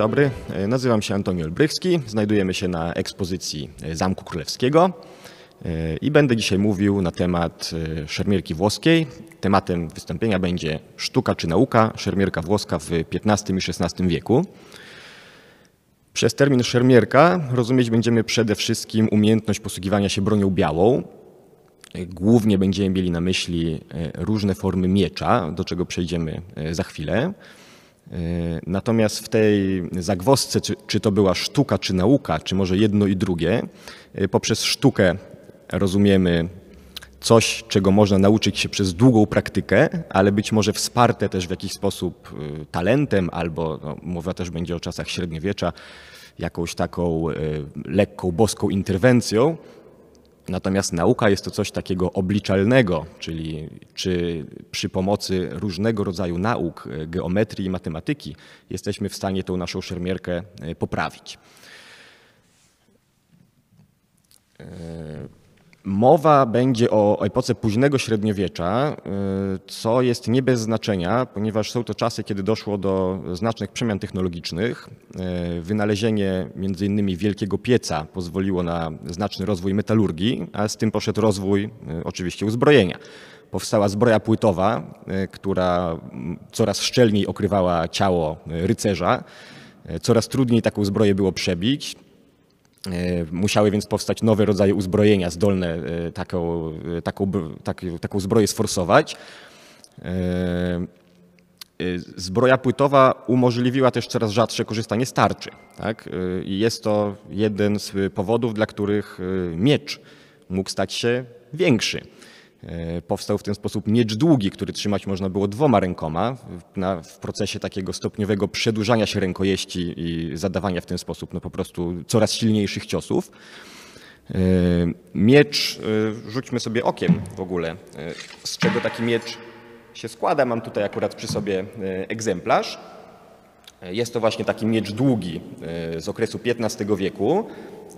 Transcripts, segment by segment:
dobry. E, nazywam się Antoni Olbrychski. Znajdujemy się na ekspozycji e, Zamku Królewskiego e, i będę dzisiaj mówił na temat szermierki włoskiej. Tematem wystąpienia będzie sztuka czy nauka szermierka włoska w XV i XVI wieku. Przez termin szermierka rozumieć będziemy przede wszystkim umiejętność posługiwania się bronią białą. Głównie będziemy mieli na myśli różne formy miecza, do czego przejdziemy za chwilę. E, natomiast w tej zagwozdce, czy, czy to była sztuka, czy nauka, czy może jedno i drugie, e, poprzez sztukę rozumiemy coś, czego można nauczyć się przez długą praktykę, ale być może wsparte też w jakiś sposób e, talentem, albo no, mowa też będzie o czasach średniowiecza, jakąś taką lekką boską interwencją, Natomiast nauka jest to coś takiego obliczalnego, czyli czy przy pomocy różnego rodzaju nauk, e, geometrii i matematyki jesteśmy w stanie tą naszą szermierkę e, poprawić. E, Mowa będzie o epoce późnego średniowiecza, y, co jest nie bez znaczenia, ponieważ są to czasy, kiedy doszło do znacznych przemian technologicznych. Y, wynalezienie m.in. wielkiego pieca pozwoliło na znaczny rozwój metalurgii, a z tym poszedł rozwój y, oczywiście uzbrojenia. Powstała zbroja płytowa, która coraz szczelniej okrywała ciało rycerza. Coraz trudniej taką zbroję było przebić. E, musiały więc powstać nowe rodzaje uzbrojenia zdolne e, taką, e, taką, taką, taką zbroję sforsować. Zbroja płytowa umożliwiła też coraz rzadsze korzystanie z tarczy. Tak? I jest to jeden z powodów, dla których miecz mógł stać się większy. E, powstał w ten sposób miecz długi, który trzymać można było dwoma rękoma na, w procesie takiego stopniowego przedłużania się rękojeści i zadawania w ten sposób no po prostu coraz silniejszych ciosów. E, miecz, e, rzućmy sobie okiem w ogóle, z czego taki miecz się składa. Mam tutaj akurat przy sobie egzemplarz. Jest to właśnie taki miecz długi z okresu XV wieku.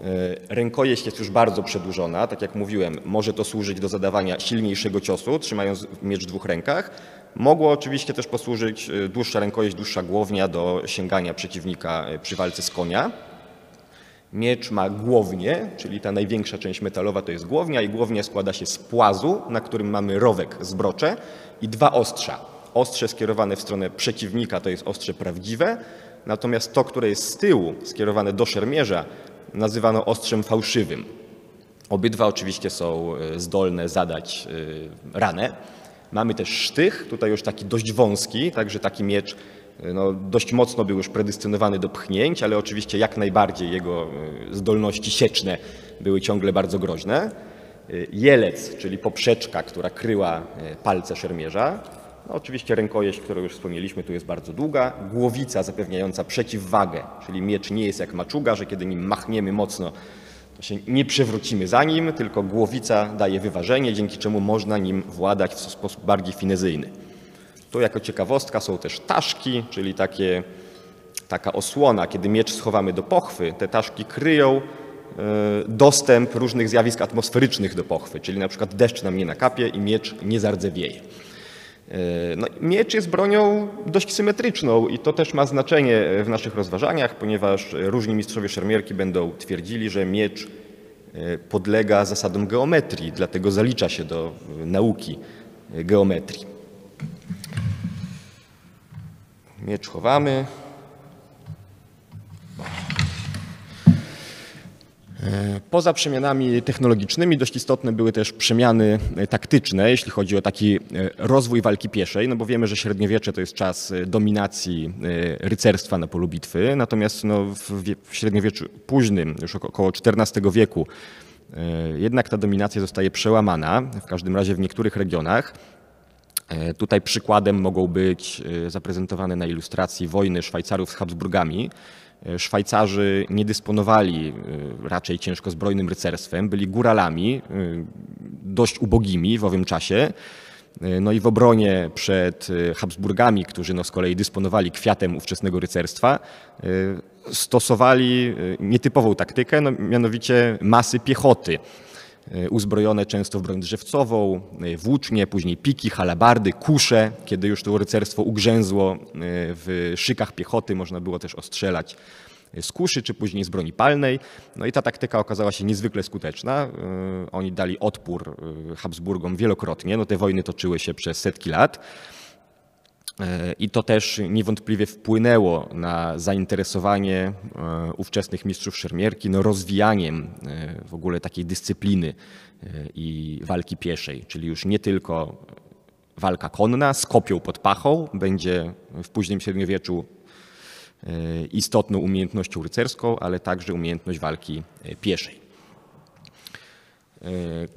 E, rękojeść jest już bardzo przedłużona, tak jak mówiłem, może to służyć do zadawania silniejszego ciosu, trzymając miecz w dwóch rękach. Mogło oczywiście też posłużyć e, dłuższa rękojeść, dłuższa głownia do sięgania przeciwnika e, przy walce z konia. Miecz ma głownię, czyli ta największa część metalowa to jest głownia i głownia składa się z płazu, na którym mamy rowek zbrocze i dwa ostrza. Ostrze skierowane w stronę przeciwnika to jest ostrze prawdziwe, natomiast to, które jest z tyłu skierowane do szermierza nazywano ostrzem fałszywym. Obydwa oczywiście są e, zdolne zadać e, ranę. Mamy też sztych, tutaj już taki dość wąski, także taki miecz e, no, dość mocno był już predystynowany do pchnięć, ale oczywiście jak najbardziej jego zdolności sieczne były ciągle bardzo groźne. Jelec, czyli poprzeczka, która kryła palce szermierza, no, oczywiście rękojeść, którą już wspomnieliśmy, tu jest bardzo długa. Głowica zapewniająca przeciwwagę, czyli miecz nie jest jak maczuga, że kiedy nim machniemy mocno, to się nie przewrócimy za nim, tylko głowica daje wyważenie, dzięki czemu można nim władać w sposób bardziej finezyjny. Tu jako ciekawostka są też taszki, czyli takie, taka osłona, kiedy miecz schowamy do pochwy, te taszki kryją e, dostęp różnych zjawisk atmosferycznych do pochwy, czyli na przykład deszcz nam nie nakapie i miecz nie zardzewieje. E, no, miecz jest bronią dość symetryczną i to też ma znaczenie w naszych rozważaniach, ponieważ różni mistrzowie szermierki będą twierdzili, że miecz e, podlega zasadom geometrii, dlatego zalicza się do e, nauki geometrii. Miecz chowamy. Poza przemianami technologicznymi dość istotne były też przemiany e, taktyczne, jeśli chodzi o taki e, rozwój walki pieszej, no bo wiemy, że średniowiecze to jest czas e, dominacji rycerstwa na polu bitwy, natomiast no w średniowieczu późnym, już około XIV wieku, jednak ta dominacja zostaje przełamana, w każdym razie w niektórych regionach. Tutaj przykładem mogą być zaprezentowane na ilustracji wojny Szwajcarów z Habsburgami, E, Szwajcarzy nie dysponowali e, raczej ciężko zbrojnym rycerstwem, byli góralami, e, dość ubogimi w owym czasie. No i w obronie przed Habsburgami, którzy no z kolei dysponowali kwiatem ówczesnego rycerstwa, stosowali nietypową taktykę, no mianowicie masy piechoty. E, uzbrojone często w broń drzewcową, e, włócznie, później piki, halabardy, kusze. Kiedy już to rycerstwo ugrzęzło e, w szykach piechoty, można było też ostrzelać z kuszy, czy później z broni palnej. No i ta taktyka okazała się niezwykle skuteczna. Oni dali odpór Habsburgom wielokrotnie. No te wojny toczyły się przez setki lat. I to też niewątpliwie wpłynęło na zainteresowanie e, ówczesnych mistrzów szermierki no rozwijaniem e, w ogóle takiej dyscypliny e, i walki pieszej, czyli już nie tylko walka konna z kopią pod pachą będzie w późnym średniowieczu istotną umiejętnością rycerską, ale także umiejętność walki pieszej. E,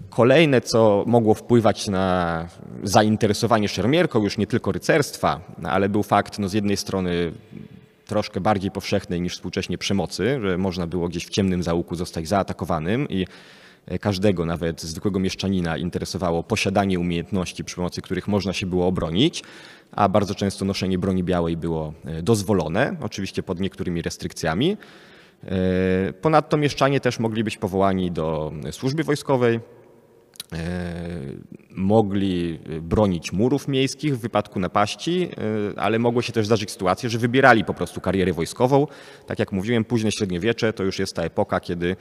kolejne, co mogło wpływać na zainteresowanie szermierką, już nie tylko rycerstwa, ale był fakt no, z jednej strony troszkę bardziej powszechnej niż współcześnie przemocy, że można było gdzieś w ciemnym załuku zostać zaatakowanym i e, każdego, nawet zwykłego mieszczanina, interesowało posiadanie umiejętności, przy pomocy których można się było obronić, a bardzo często noszenie broni białej było e, dozwolone, oczywiście pod niektórymi restrykcjami. E, ponadto mieszczanie też mogli być powołani do służby wojskowej, e, mogli bronić murów miejskich w wypadku napaści, e, ale mogło się też zdarzyć sytuacje, że wybierali po prostu karierę wojskową. Tak jak mówiłem, późne średniowiecze to już jest ta epoka, kiedy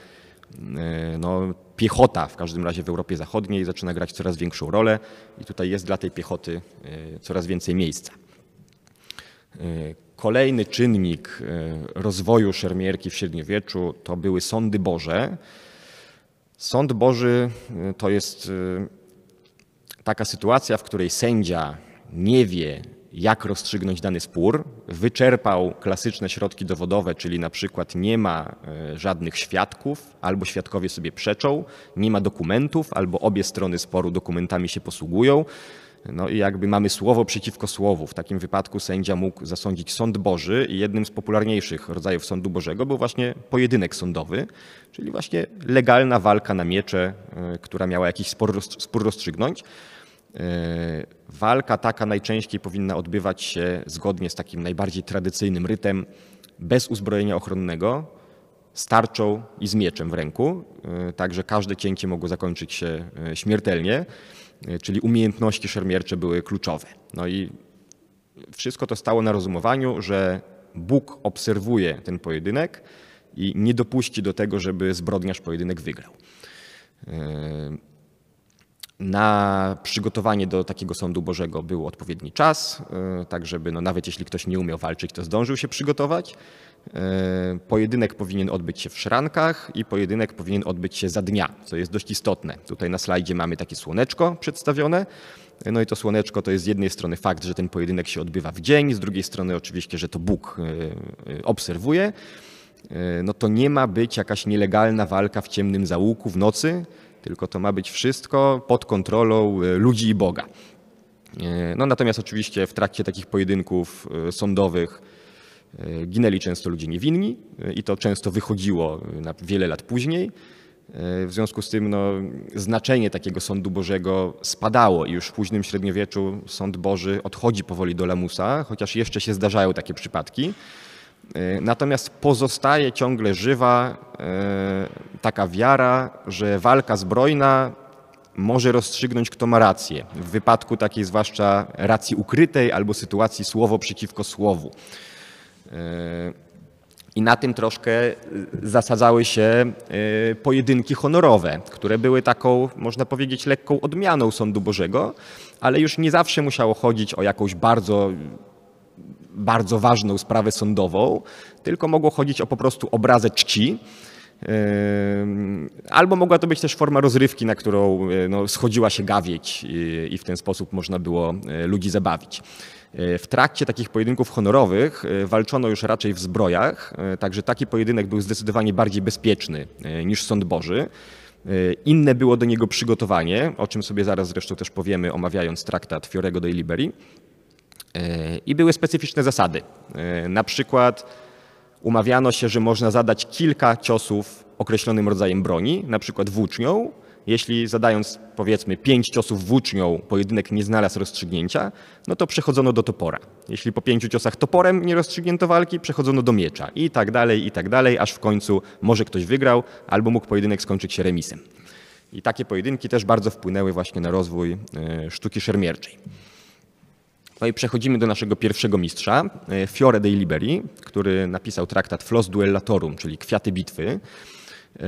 no, piechota w każdym razie w Europie Zachodniej zaczyna grać coraz większą rolę i tutaj jest dla tej piechoty coraz więcej miejsca. Kolejny czynnik e, rozwoju szermierki w średniowieczu to były sądy Boże. Sąd Boży e, to jest e, taka sytuacja, w której sędzia nie wie, jak rozstrzygnąć dany spór, wyczerpał klasyczne środki dowodowe, czyli na przykład nie ma żadnych świadków, albo świadkowie sobie przeczą, nie ma dokumentów, albo obie strony sporu dokumentami się posługują. No i jakby mamy słowo przeciwko słowu. W takim wypadku sędzia mógł zasądzić sąd Boży i jednym z popularniejszych rodzajów sądu Bożego był właśnie pojedynek sądowy, czyli właśnie legalna walka na miecze, e, która miała jakiś spór, rozstrzygnąć. E, walka taka najczęściej powinna odbywać się zgodnie z takim najbardziej tradycyjnym rytem, bez uzbrojenia ochronnego, z tarczą i z mieczem w ręku. E, także każde cięcie mogło zakończyć się śmiertelnie. E, czyli umiejętności szermiercze były kluczowe. No i wszystko to stało na rozumowaniu, że Bóg obserwuje ten pojedynek i nie dopuści do tego, żeby zbrodniarz pojedynek wygrał. E, na przygotowanie do takiego sądu Bożego był odpowiedni czas, e, tak żeby no, nawet jeśli ktoś nie umiał walczyć, to zdążył się przygotować. E, pojedynek powinien odbyć się w szrankach i pojedynek powinien odbyć się za dnia, co jest dość istotne. Tutaj na slajdzie mamy takie słoneczko przedstawione. No i to słoneczko to jest z jednej strony fakt, że ten pojedynek się odbywa w dzień, z drugiej strony oczywiście, że to Bóg e, e, obserwuje. No to nie ma być jakaś nielegalna walka w ciemnym załuku w nocy, tylko to ma być wszystko pod kontrolą ludzi i Boga. No natomiast oczywiście w trakcie takich pojedynków sądowych E, ginęli często ludzie niewinni e, i to często wychodziło e, na wiele lat później. W związku z tym no, znaczenie takiego sądu Bożego spadało i już w późnym średniowieczu sąd Boży odchodzi powoli do lamusa, chociaż jeszcze się zdarzają takie przypadki. Natomiast pozostaje ciągle żywa taka wiara, że walka zbrojna może rozstrzygnąć, kto ma rację. W wypadku takiej zwłaszcza racji ukrytej albo sytuacji słowo przeciwko słowu. I na tym troszkę y, zasadzały się y, pojedynki honorowe, które były taką, można powiedzieć, lekką odmianą Sądu Bożego, ale już nie zawsze musiało chodzić o jakąś bardzo bardzo ważną sprawę sądową, tylko mogło chodzić o po prostu obrazę czci. Y, albo mogła to być też forma rozrywki, na którą no, schodziła się gawieć i w ten sposób można było ludzi zabawić. E, w trakcie takich pojedynków honorowych e, walczono już raczej w zbrojach, e, także taki pojedynek był zdecydowanie bardziej bezpieczny niż sąd Boży. Inne było do niego przygotowanie, o czym sobie zaraz zresztą też powiemy, omawiając traktat Fiorego dei Liberi. I były specyficzne zasady. Na przykład umawiano się, że można zadać kilka ciosów określonym rodzajem broni, na przykład włócznią, jeśli zadając powiedzmy pięć ciosów włócznią pojedynek nie znalazł rozstrzygnięcia, no to przechodzono do topora. Jeśli po pięciu ciosach toporem nie rozstrzygnięto walki, przechodzono do miecza i tak dalej, i tak dalej, aż w końcu może ktoś wygrał albo mógł pojedynek skończyć się remisem. I takie pojedynki też bardzo wpłynęły właśnie na rozwój e, sztuki szermierczej. No i przechodzimy do naszego pierwszego mistrza, e, Fiore dei Liberi, który napisał traktat Flos Duellatorum, czyli Kwiaty Bitwy. E,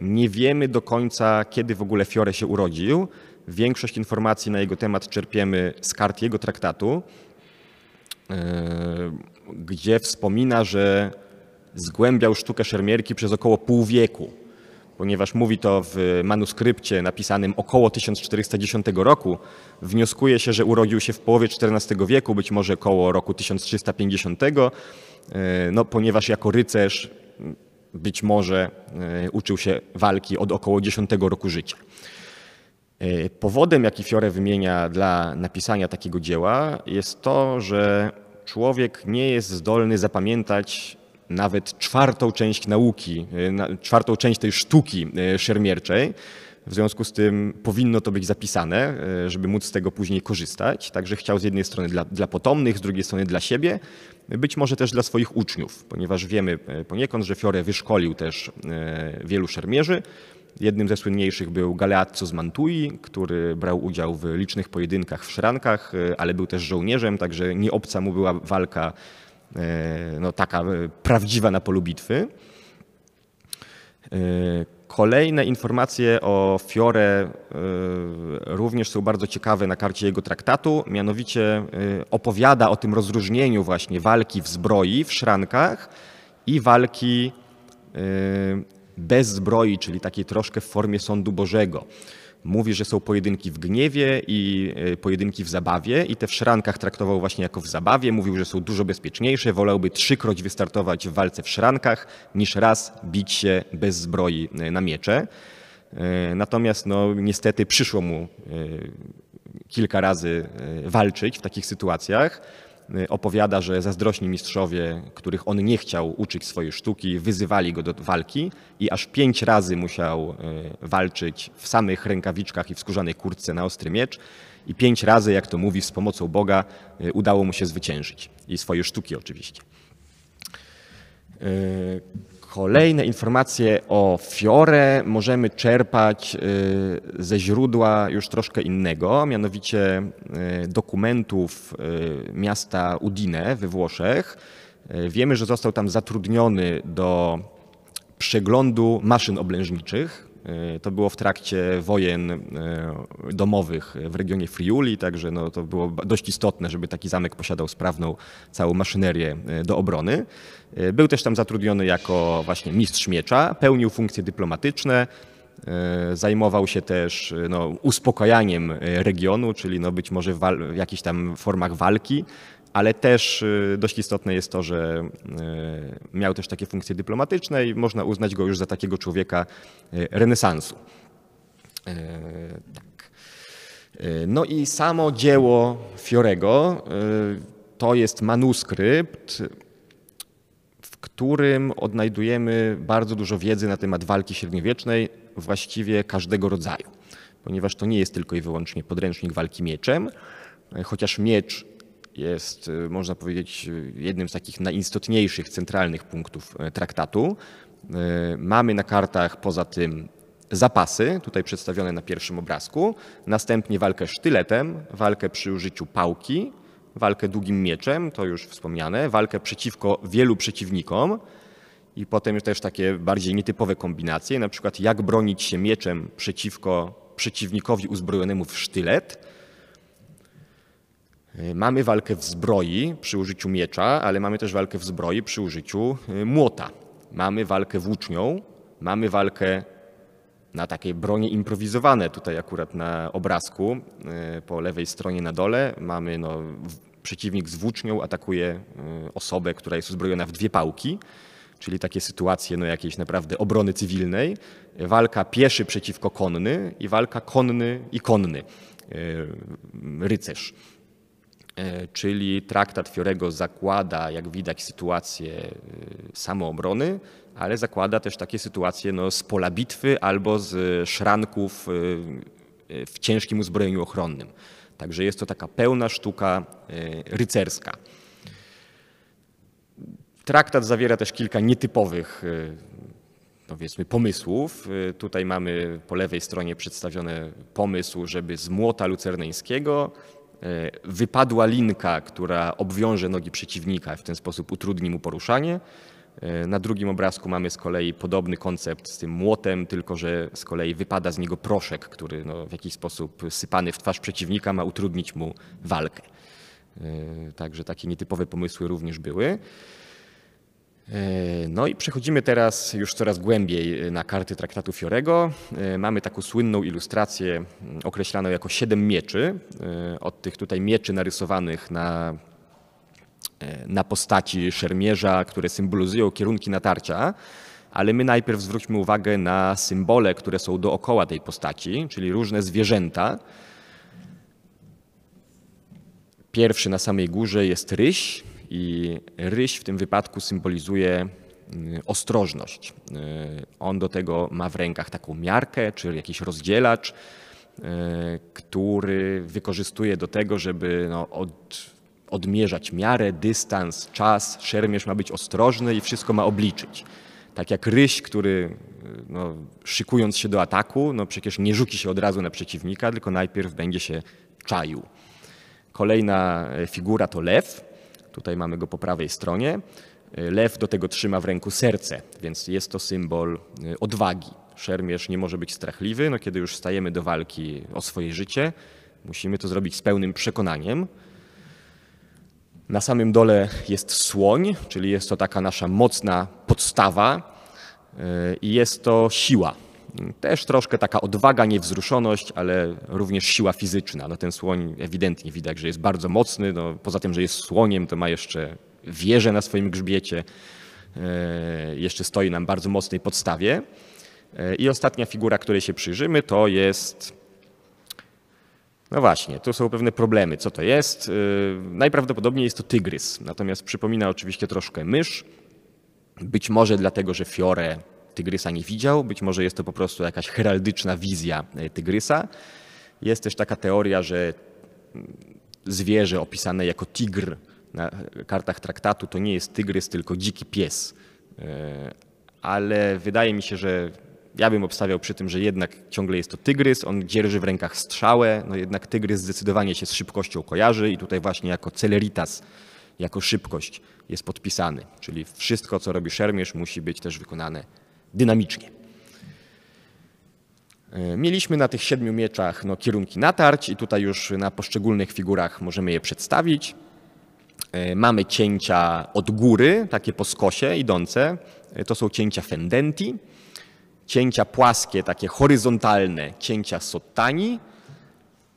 nie wiemy do końca, kiedy w ogóle Fiore się urodził. Większość informacji na jego temat czerpiemy z kart jego traktatu, e, gdzie wspomina, że zgłębiał sztukę szermierki przez około pół wieku, ponieważ mówi to w manuskrypcie napisanym około 1410 roku, wnioskuje się, że urodził się w połowie XIV wieku, być może koło roku 1350, e, no, ponieważ jako rycerz być może e, uczył się walki od około 10 roku życia. E, powodem, jaki Fiore wymienia dla napisania takiego dzieła, jest to, że człowiek nie jest zdolny zapamiętać nawet czwartą część nauki, e, czwartą część tej sztuki szermierczej w związku z tym powinno to być zapisane, e, żeby móc z tego później korzystać. Także chciał z jednej strony dla, dla potomnych, z drugiej strony dla siebie, być może też dla swoich uczniów, ponieważ wiemy e, poniekąd, że Fiore wyszkolił też e, wielu szermierzy. Jednym ze słynniejszych był Galeazzo z Mantui, który brał udział w licznych pojedynkach w szrankach, ale był też żołnierzem, także nie obca mu była walka no, taka prawdziwa na polu bitwy. Kolejne informacje o Fiore y, również są bardzo ciekawe na karcie jego traktatu, mianowicie y, opowiada o tym rozróżnieniu właśnie walki w zbroi, w szrankach i walki y, bez zbroi, czyli takiej troszkę w formie sądu Bożego mówi, że są pojedynki w gniewie i e, pojedynki w zabawie i te w szrankach traktował właśnie jako w zabawie. Mówił, że są dużo bezpieczniejsze, wolałby trzykroć wystartować w walce w szrankach niż raz bić się bez zbroi e, na miecze. E, natomiast no, niestety przyszło mu kilka razy walczyć w takich sytuacjach. Y, opowiada, że zazdrośni mistrzowie, których on nie chciał uczyć swojej sztuki, wyzywali go do walki i aż pięć razy musiał y, walczyć w samych rękawiczkach i w skórzanej kurtce na ostry miecz i pięć razy, jak to mówi, z pomocą Boga y, udało mu się zwyciężyć. I swoje sztuki oczywiście. Kolejne informacje o Fiore możemy czerpać y, ze źródła już troszkę innego, mianowicie y, dokumentów y, miasta Udine we Włoszech. Wiemy, że został tam zatrudniony do przeglądu maszyn oblężniczych, E, to było w trakcie wojen e, domowych w regionie Friuli, także no to było dość istotne, żeby taki zamek posiadał sprawną całą maszynerię e, do obrony. Był też tam zatrudniony jako właśnie mistrz miecza, pełnił funkcje dyplomatyczne, Zajmował się też no, uspokajaniem regionu, czyli no, być może w, w jakichś tam formach walki ale też y, dość istotne jest to, że y, miał też takie funkcje dyplomatyczne i można uznać go już za takiego człowieka y, renesansu. E, tak. E, no i samo dzieło Fiorego to jest manuskrypt, w którym odnajdujemy bardzo dużo wiedzy na temat walki średniowiecznej, właściwie każdego rodzaju, ponieważ to nie jest tylko i wyłącznie podręcznik walki mieczem, e, chociaż miecz jest, y, można powiedzieć, y, jednym z takich najistotniejszych centralnych punktów y, traktatu. Mamy na kartach poza tym zapasy, tutaj przedstawione na pierwszym obrazku, następnie walkę sztyletem, walkę przy użyciu pałki, walkę długim mieczem, to już wspomniane, walkę przeciwko wielu przeciwnikom i potem też takie bardziej nietypowe kombinacje, na przykład jak bronić się mieczem przeciwko przeciwnikowi uzbrojonemu w sztylet, Y, mamy walkę w zbroi przy użyciu miecza, ale mamy też walkę w zbroi przy użyciu y, młota. Mamy walkę włócznią, mamy walkę na takiej bronie improwizowane, tutaj akurat na obrazku y, po lewej stronie na dole mamy no, przeciwnik z włócznią atakuje osobę, która jest uzbrojona w dwie pałki, czyli takie sytuacje no, jakiejś naprawdę obrony cywilnej, walka pieszy przeciwko konny i walka konny i konny rycerz. E, czyli traktat Fiorego zakłada, jak widać, sytuację e, samoobrony, ale zakłada też takie sytuacje no, z pola bitwy albo z e, szranków w ciężkim uzbrojeniu ochronnym. Także jest to taka pełna sztuka rycerska. Traktat zawiera też kilka nietypowych powiedzmy pomysłów. Tutaj mamy po lewej stronie przedstawiony pomysł, żeby z młota lucerneńskiego E, wypadła linka, która obwiąże nogi przeciwnika, i w ten sposób utrudni mu poruszanie. E, na drugim obrazku mamy z kolei podobny koncept z tym młotem, tylko że z kolei wypada z niego proszek, który no w jakiś sposób sypany w twarz przeciwnika ma utrudnić mu walkę. E, także takie nietypowe pomysły również były. E, no i przechodzimy teraz już coraz głębiej e, na karty traktatu Fiorego. E, mamy taką słynną ilustrację określaną jako siedem mieczy, od tych tutaj mieczy narysowanych na, na postaci szermierza, które symbolizują kierunki natarcia. Ale my najpierw zwróćmy uwagę na symbole, które są dookoła tej postaci, czyli różne zwierzęta. Pierwszy na samej górze jest ryś, i ryś w tym wypadku symbolizuje mm, ostrożność. Y, on do tego ma w rękach taką miarkę czy jakiś rozdzielacz, y, który wykorzystuje do tego, żeby no, od, odmierzać miarę, dystans, czas. Szermierz ma być ostrożny i wszystko ma obliczyć. Tak jak ryś, który y, no, szykując się do ataku, no przecież nie rzuci się od razu na przeciwnika, tylko najpierw będzie się czaił. Kolejna e, figura to lew, Tutaj mamy go po prawej stronie. Y, lew do tego trzyma w ręku serce, więc jest to symbol y, odwagi. Szermierz nie może być strachliwy, no kiedy już stajemy do walki o swoje życie, musimy to zrobić z pełnym przekonaniem. Na samym dole jest słoń, czyli jest to taka nasza mocna podstawa y, i jest to siła. Też troszkę taka odwaga, niewzruszoność, ale również siła fizyczna. No ten słoń ewidentnie widać, że jest bardzo mocny. No, poza tym, że jest słoniem, to ma jeszcze wieżę na swoim grzbiecie. E, jeszcze stoi na bardzo mocnej podstawie. E, I ostatnia figura, której się przyjrzymy, to jest no właśnie, tu są pewne problemy. Co to jest? E, najprawdopodobniej jest to tygrys, natomiast przypomina oczywiście troszkę mysz. Być może dlatego, że Fiore tygrysa nie widział. Być może jest to po prostu jakaś heraldyczna wizja e, tygrysa. Jest też taka teoria, że mm, zwierzę opisane jako tigr na e, kartach traktatu to nie jest tygrys, tylko dziki pies. E, ale wydaje mi się, że ja bym obstawiał przy tym, że jednak ciągle jest to tygrys, on dzierży w rękach strzałę, no jednak tygrys zdecydowanie się z szybkością kojarzy i tutaj właśnie jako celeritas, jako szybkość jest podpisany. Czyli wszystko, co robi szermierz, musi być też wykonane dynamicznie. E, mieliśmy na tych siedmiu mieczach no, kierunki natarć i tutaj już na poszczególnych figurach możemy je przedstawić. E, mamy cięcia od góry, takie po skosie idące. E, to są cięcia fendenti. Cięcia płaskie, takie horyzontalne, cięcia sottani.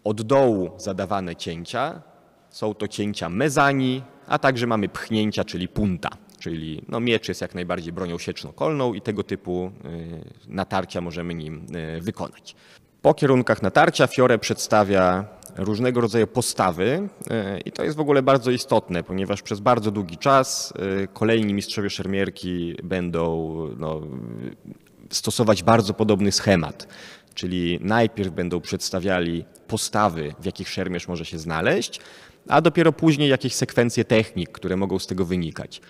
Od dołu zadawane cięcia. Są to cięcia mezani, a także mamy pchnięcia, czyli punta czyli no, miecz jest jak najbardziej bronią sieczno-kolną i tego typu y, natarcia możemy nim y, wykonać. Po kierunkach natarcia Fiore przedstawia różnego rodzaju postawy y, i to jest w ogóle bardzo istotne, ponieważ przez bardzo długi czas kolejni mistrzowie szermierki będą no, stosować bardzo podobny schemat. Czyli najpierw będą przedstawiali postawy, w jakich szermierz może się znaleźć, a dopiero później jakieś sekwencje technik, które mogą z tego wynikać.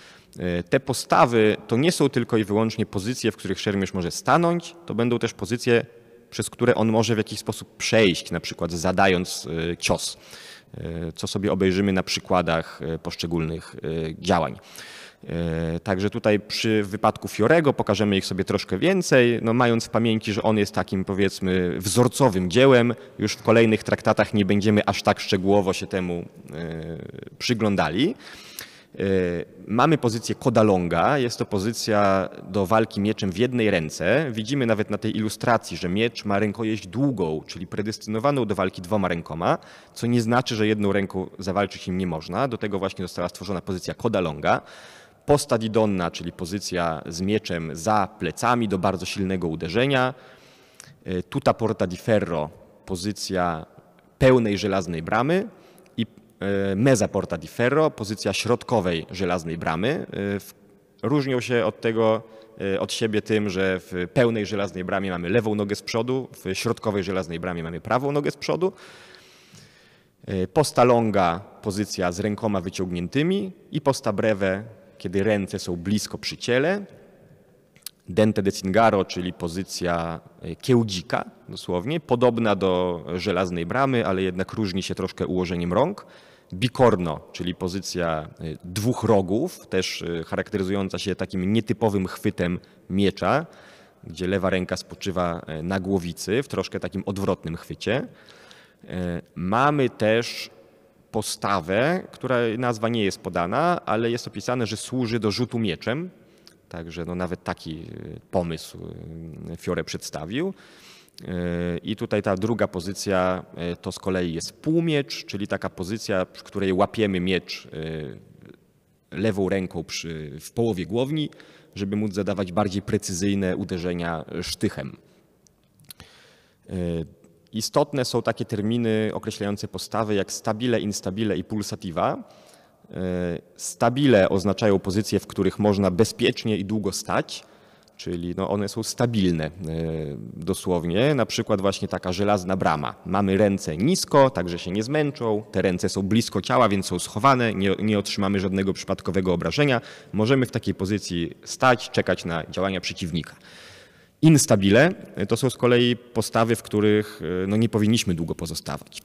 Y, te postawy to nie są tylko i wyłącznie pozycje, w których szermierz może stanąć, to będą też pozycje, przez które on może w jakiś sposób przejść, na przykład zadając y, cios, y, co sobie obejrzymy na przykładach poszczególnych działań. Także tutaj przy wypadku Fiorego pokażemy ich sobie troszkę więcej, no mając w pamięci, że on jest takim powiedzmy wzorcowym dziełem, już w kolejnych traktatach nie będziemy aż tak szczegółowo się temu przyglądali. E, mamy pozycję Kodalonga, jest to pozycja do walki mieczem w jednej ręce. Widzimy nawet na tej ilustracji, że miecz ma rękojeść długą, czyli predestynowaną do walki dwoma rękoma, co nie znaczy, że jedną ręką zawalczyć im nie można. Do tego właśnie została stworzona pozycja Kodalonga. donna, czyli pozycja z mieczem za plecami do bardzo silnego uderzenia. E, tuta porta di ferro, pozycja pełnej żelaznej bramy E, meza Porta di Ferro, pozycja środkowej żelaznej bramy. E, różnią się od tego e, od siebie tym, że w pełnej żelaznej bramie mamy lewą nogę z przodu, w środkowej żelaznej bramie mamy prawą nogę z przodu. Posta longa pozycja z rękoma wyciągniętymi i posta breve, kiedy ręce są blisko przy ciele. Dente de cingaro, czyli pozycja kiełdzika, dosłownie, podobna do żelaznej bramy, ale jednak różni się troszkę ułożeniem rąk bikorno, czyli pozycja y, dwóch rogów, też y, charakteryzująca się takim nietypowym chwytem miecza, gdzie lewa ręka spoczywa y, na głowicy w troszkę takim odwrotnym chwycie. Mamy też postawę, która nazwa nie jest podana, ale jest opisane, że służy do rzutu mieczem. Także no nawet taki pomysł Fiore przedstawił. I tutaj ta druga pozycja e, to z kolei jest półmiecz, czyli taka pozycja, w której łapiemy miecz e, lewą ręką przy, w połowie głowni, żeby móc zadawać bardziej precyzyjne uderzenia sztychem. E, istotne są takie terminy określające postawy jak stabile, instabile i pulsatywa. Stabile oznaczają pozycje, w których można bezpiecznie i długo stać czyli no one są stabilne e, dosłownie. Na przykład właśnie taka żelazna brama. Mamy ręce nisko, także się nie zmęczą, te ręce są blisko ciała, więc są schowane, nie, nie otrzymamy żadnego przypadkowego obrażenia. Możemy w takiej pozycji stać, czekać na działania przeciwnika. Instabile e, to są z kolei postawy, w których e, no, nie powinniśmy długo pozostawać.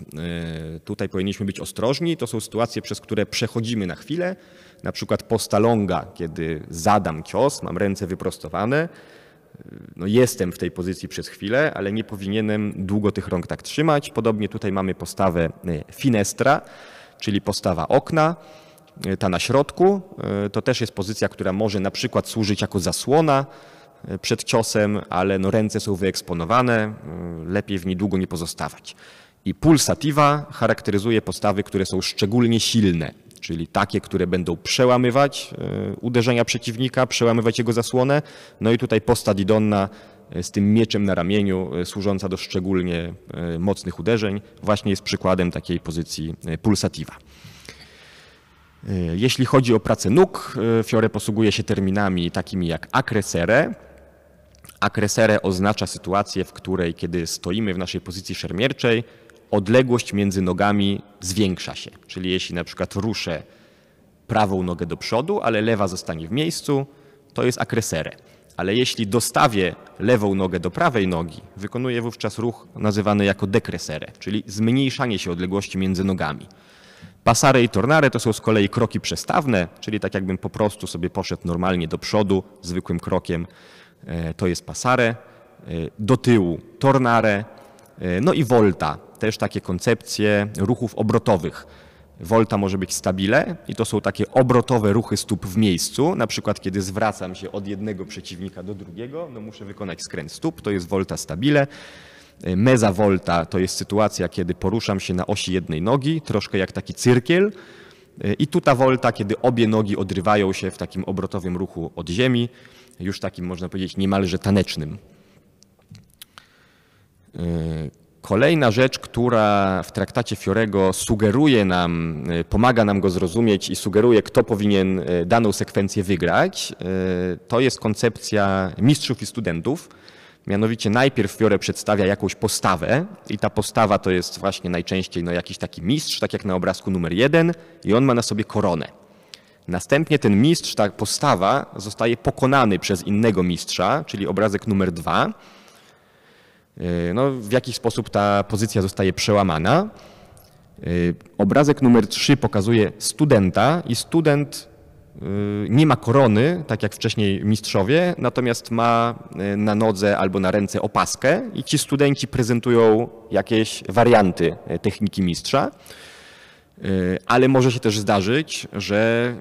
Tutaj powinniśmy być ostrożni. To są sytuacje, przez które przechodzimy na chwilę, na przykład posta longa, kiedy zadam cios, mam ręce wyprostowane, no jestem w tej pozycji przez chwilę, ale nie powinienem długo tych rąk tak trzymać. Podobnie tutaj mamy postawę y, finestra, czyli postawa okna. Y, ta na środku y, to też jest pozycja, która może na przykład służyć jako zasłona przed ciosem, ale no ręce są wyeksponowane, lepiej w niej długo nie pozostawać. I pulsatywa charakteryzuje postawy, które są szczególnie silne czyli takie, które będą przełamywać e, uderzenia przeciwnika, przełamywać jego zasłonę. No i tutaj postać Donna e, z tym mieczem na ramieniu, e, służąca do szczególnie mocnych uderzeń, właśnie jest przykładem takiej pozycji pulsatywa. Jeśli chodzi o pracę nóg, Fiore posługuje się terminami takimi jak akresere. Akresere oznacza sytuację, w której kiedy stoimy w naszej pozycji szermierczej, odległość między nogami zwiększa się. Czyli jeśli na przykład ruszę prawą nogę do przodu, ale lewa zostanie w miejscu, to jest akresere. Ale jeśli dostawię lewą nogę do prawej nogi, wykonuję wówczas ruch nazywany jako dekresere, czyli zmniejszanie się odległości między nogami. Pasare i tornare to są z kolei kroki przestawne, czyli tak jakbym po prostu sobie poszedł normalnie do przodu, zwykłym krokiem, e, to jest pasare, e, do tyłu tornare, e, no i volta, też takie koncepcje ruchów obrotowych. Volta może być stabile i to są takie obrotowe ruchy stóp w miejscu. Na przykład, kiedy zwracam się od jednego przeciwnika do drugiego, no muszę wykonać skręt stóp, to jest volta stabile. Meza to jest sytuacja, kiedy poruszam się na osi jednej nogi, troszkę jak taki cyrkiel. I ta volta, kiedy obie nogi odrywają się w takim obrotowym ruchu od ziemi, już takim można powiedzieć niemalże tanecznym. Yy, Kolejna rzecz, która w traktacie Fiorego sugeruje nam, y, pomaga nam go zrozumieć i sugeruje, kto powinien y, daną sekwencję wygrać, y, to jest koncepcja mistrzów i studentów. Mianowicie najpierw Fiore przedstawia jakąś postawę i ta postawa to jest właśnie najczęściej no, jakiś taki mistrz, tak jak na obrazku numer jeden i on ma na sobie koronę. Następnie ten mistrz, ta postawa zostaje pokonany przez innego mistrza, czyli obrazek numer dwa E, no, w jaki sposób ta pozycja zostaje przełamana. E, obrazek numer 3 pokazuje studenta i student e, nie ma korony, tak jak wcześniej mistrzowie, natomiast ma na nodze albo na ręce opaskę i ci studenci prezentują jakieś warianty techniki mistrza. Ale może się też zdarzyć, że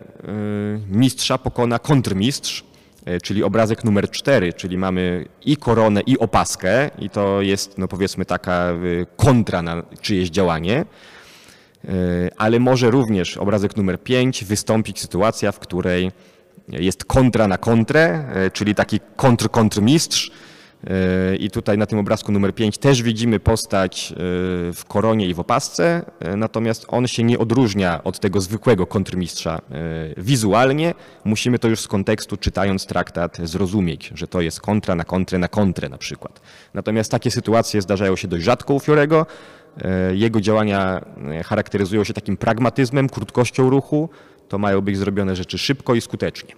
mistrza pokona kontrmistrz, E, czyli obrazek numer 4, czyli mamy i koronę, i opaskę, i to jest, no powiedzmy, taka y, kontra na czyjeś działanie, e, ale może również obrazek numer 5 wystąpić sytuacja, w której jest kontra na kontrę, e, czyli taki kontr-kontrmistrz, i tutaj na tym obrazku numer 5 też widzimy postać e, w koronie i w opasce, e, natomiast on się nie odróżnia od tego zwykłego kontrmistrza e, wizualnie. Musimy to już z kontekstu, czytając traktat, zrozumieć, że to jest kontra na kontrę na kontrę na przykład. Natomiast takie sytuacje zdarzają się dość rzadko u Fiorego. Jego działania charakteryzują się takim pragmatyzmem, krótkością ruchu. To mają być zrobione rzeczy szybko i skutecznie.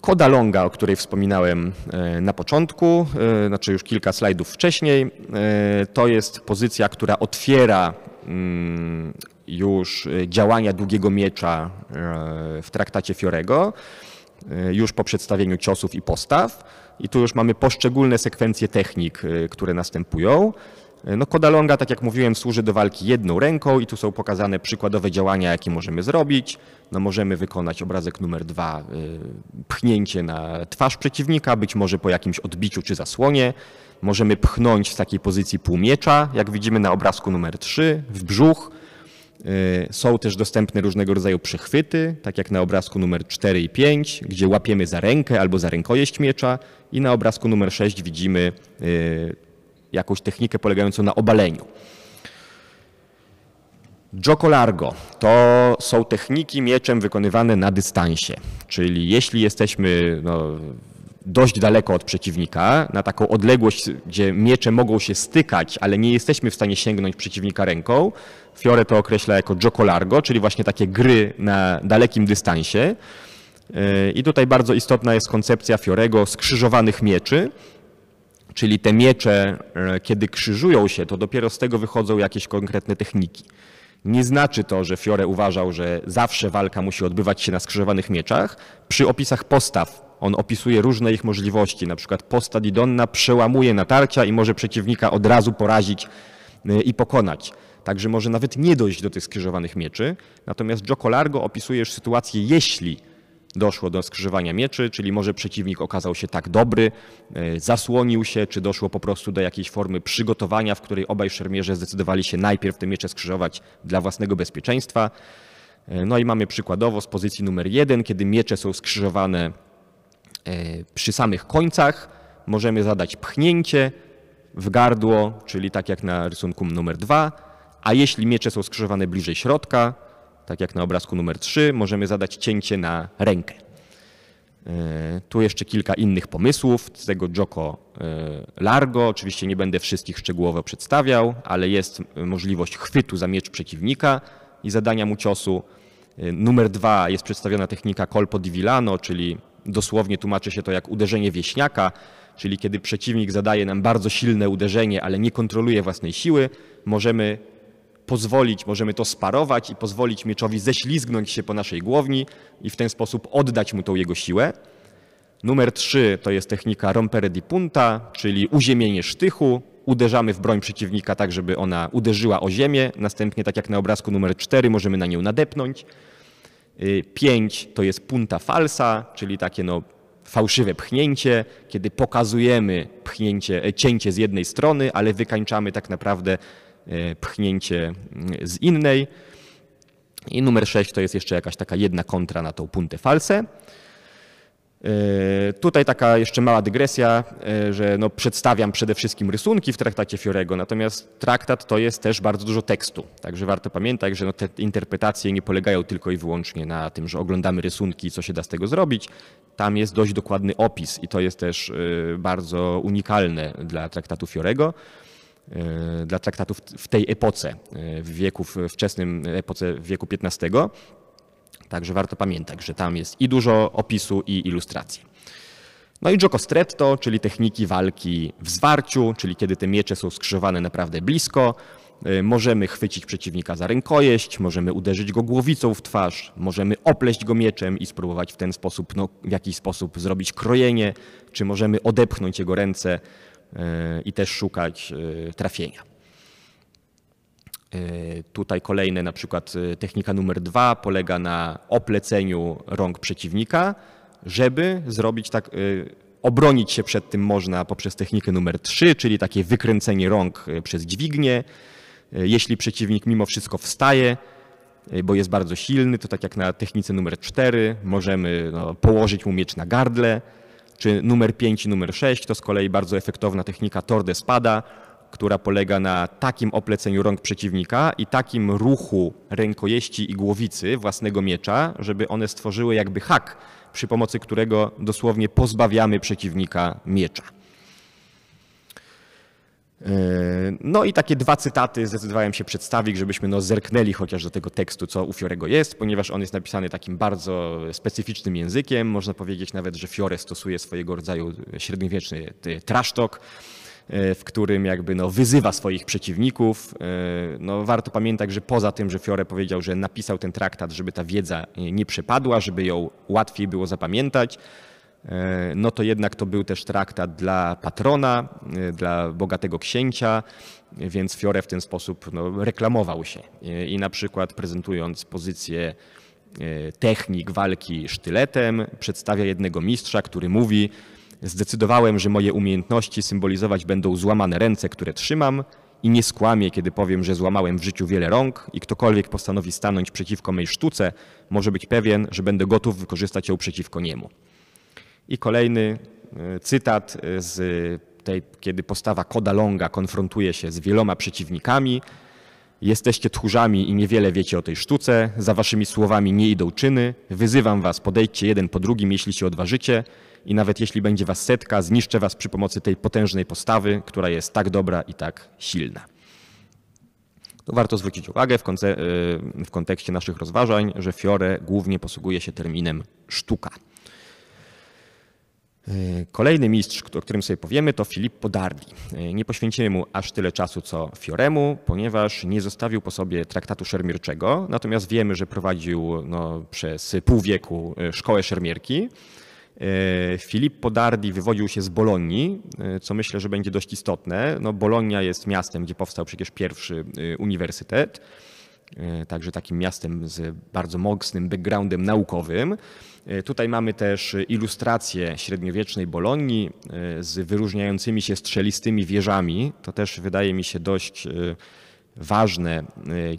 Koda longa, o której wspominałem e, na początku, e, znaczy już kilka slajdów wcześniej, e, to jest pozycja, która otwiera mm, już działania długiego miecza w traktacie Fiorego, już po przedstawieniu ciosów i postaw. I tu już mamy poszczególne sekwencje technik, które następują. No longa, tak jak mówiłem, służy do walki jedną ręką i tu są pokazane przykładowe działania, jakie możemy zrobić. No możemy wykonać obrazek numer dwa, y, pchnięcie na twarz przeciwnika, być może po jakimś odbiciu czy zasłonie. Możemy pchnąć z takiej pozycji półmiecza, jak widzimy na obrazku numer trzy, w brzuch. Y, są też dostępne różnego rodzaju przechwyty, tak jak na obrazku numer 4 i 5, gdzie łapiemy za rękę albo za rękojeść miecza i na obrazku numer 6 widzimy y, jakąś technikę polegającą na obaleniu. Gioco largo to są techniki mieczem wykonywane na dystansie, czyli jeśli jesteśmy no, dość daleko od przeciwnika, na taką odległość, gdzie miecze mogą się stykać, ale nie jesteśmy w stanie sięgnąć przeciwnika ręką. Fiore to określa jako Largo, czyli właśnie takie gry na dalekim dystansie. E, I tutaj bardzo istotna jest koncepcja Fiorego skrzyżowanych mieczy, Czyli te miecze, e, kiedy krzyżują się, to dopiero z tego wychodzą jakieś konkretne techniki. Nie znaczy to, że Fiore uważał, że zawsze walka musi odbywać się na skrzyżowanych mieczach. Przy opisach postaw on opisuje różne ich możliwości. Na przykład posta Didonna przełamuje natarcia i może przeciwnika od razu porazić e, i pokonać. Także może nawet nie dojść do tych skrzyżowanych mieczy. Natomiast Gioco Largo opisuje już sytuację, jeśli doszło do skrzyżowania mieczy, czyli może przeciwnik okazał się tak dobry, e, zasłonił się, czy doszło po prostu do jakiejś formy przygotowania, w której obaj szermierze zdecydowali się najpierw te miecze skrzyżować dla własnego bezpieczeństwa. E, no i mamy przykładowo z pozycji numer jeden, kiedy miecze są skrzyżowane e, przy samych końcach, możemy zadać pchnięcie w gardło, czyli tak jak na rysunku numer dwa, a jeśli miecze są skrzyżowane bliżej środka, tak jak na obrazku numer 3, możemy zadać cięcie na rękę. E, tu jeszcze kilka innych pomysłów z tego Joko e, Largo. Oczywiście nie będę wszystkich szczegółowo przedstawiał, ale jest możliwość chwytu za miecz przeciwnika i zadania mu ciosu. E, numer dwa jest przedstawiona technika colpo di villano, czyli dosłownie tłumaczy się to jak uderzenie wieśniaka, czyli kiedy przeciwnik zadaje nam bardzo silne uderzenie, ale nie kontroluje własnej siły, możemy pozwolić, możemy to sparować i pozwolić mieczowi ześlizgnąć się po naszej głowni i w ten sposób oddać mu tą jego siłę. Numer 3 to jest technika rompere di punta, czyli uziemienie sztychu. Uderzamy w broń przeciwnika tak, żeby ona uderzyła o ziemię. Następnie, tak jak na obrazku numer 4, możemy na nią nadepnąć. 5 y, to jest punta falsa, czyli takie no, fałszywe pchnięcie, kiedy pokazujemy pchnięcie, e, cięcie z jednej strony, ale wykańczamy tak naprawdę E, pchnięcie mm, z innej. I numer 6 to jest jeszcze jakaś taka jedna kontra na tą puntę false. E, tutaj taka jeszcze mała dygresja, e, że no przedstawiam przede wszystkim rysunki w traktacie Fiorego, natomiast traktat to jest też bardzo dużo tekstu. Także warto pamiętać, że no te interpretacje nie polegają tylko i wyłącznie na tym, że oglądamy rysunki i co się da z tego zrobić. Tam jest dość dokładny opis i to jest też bardzo unikalne dla traktatu Fiorego. E, dla traktatów w tej e, epoce, w wieku wczesnym, epoce wieku XV. Także warto pamiętać, że tam jest i dużo opisu, i ilustracji. No i giocostretto, czyli techniki walki w zwarciu, czyli kiedy te miecze są skrzyżowane naprawdę blisko. E, możemy chwycić przeciwnika za rękojeść, możemy uderzyć go głowicą w twarz, możemy opleść go mieczem i spróbować w ten sposób, no, w jakiś sposób zrobić krojenie, czy możemy odepchnąć jego ręce. E, i też szukać e, trafienia. E, tutaj kolejne, na przykład technika numer dwa polega na opleceniu rąk przeciwnika, żeby zrobić tak, obronić się przed tym można poprzez technikę numer trzy, czyli takie wykręcenie rąk przez dźwignię. Jeśli przeciwnik mimo wszystko wstaje, bo jest bardzo silny, to tak jak na technice numer cztery możemy no, położyć mu miecz na gardle, czy numer 5 i numer 6 to z kolei bardzo efektowna technika Torde spada, która polega na takim opleceniu rąk przeciwnika i takim ruchu rękojeści i głowicy własnego miecza, żeby one stworzyły jakby hak, przy pomocy którego dosłownie pozbawiamy przeciwnika miecza. E, no i takie dwa cytaty zdecydowałem się przedstawić, żebyśmy no zerknęli chociaż do tego tekstu, co u Fiorego jest, ponieważ on jest napisany takim bardzo specyficznym językiem. Można powiedzieć nawet, że Fiore stosuje swojego rodzaju średniowieczny e, trasztok, e, w którym jakby no wyzywa swoich przeciwników. No warto pamiętać, że poza tym, że Fiore powiedział, że napisał ten traktat, żeby ta wiedza nie przepadła, żeby ją łatwiej było zapamiętać, E, no to jednak to był też traktat dla patrona, e, dla bogatego księcia, więc Fiore w ten sposób no, reklamował się. E, I na przykład prezentując pozycję technik walki sztyletem, przedstawia jednego mistrza, który mówi: Zdecydowałem, że moje umiejętności symbolizować będą złamane ręce, które trzymam. I nie skłamię, kiedy powiem, że złamałem w życiu wiele rąk, i ktokolwiek postanowi stanąć przeciwko mej sztuce, może być pewien, że będę gotów wykorzystać ją przeciwko niemu. I kolejny e, cytat z tej, kiedy postawa Koda Longa konfrontuje się z wieloma przeciwnikami. Jesteście tchórzami i niewiele wiecie o tej sztuce. Za waszymi słowami nie idą czyny. Wyzywam was, podejdźcie jeden po drugim, jeśli się odważycie. I nawet jeśli będzie was setka, zniszczę was przy pomocy tej potężnej postawy, która jest tak dobra i tak silna. To warto zwrócić uwagę w, e, w kontekście naszych rozważań, że Fiore głównie posługuje się terminem sztuka. Y, kolejny mistrz, o którym sobie powiemy, to Filippo Dardi. Y, nie poświęcimy mu aż tyle czasu co Fioremu, ponieważ nie zostawił po sobie traktatu szermierczego, natomiast wiemy, że prowadził no, przez pół wieku y, szkołę szermierki. Filippo Dardi wywodził się z Bolonii, co myślę, że będzie dość istotne. No, Bolonia jest miastem, gdzie powstał przecież pierwszy uniwersytet. E, także takim miastem z bardzo mocnym backgroundem naukowym. E, tutaj mamy też ilustrację średniowiecznej Bolonii e, z wyróżniającymi się strzelistymi wieżami. To też wydaje mi się dość ważne,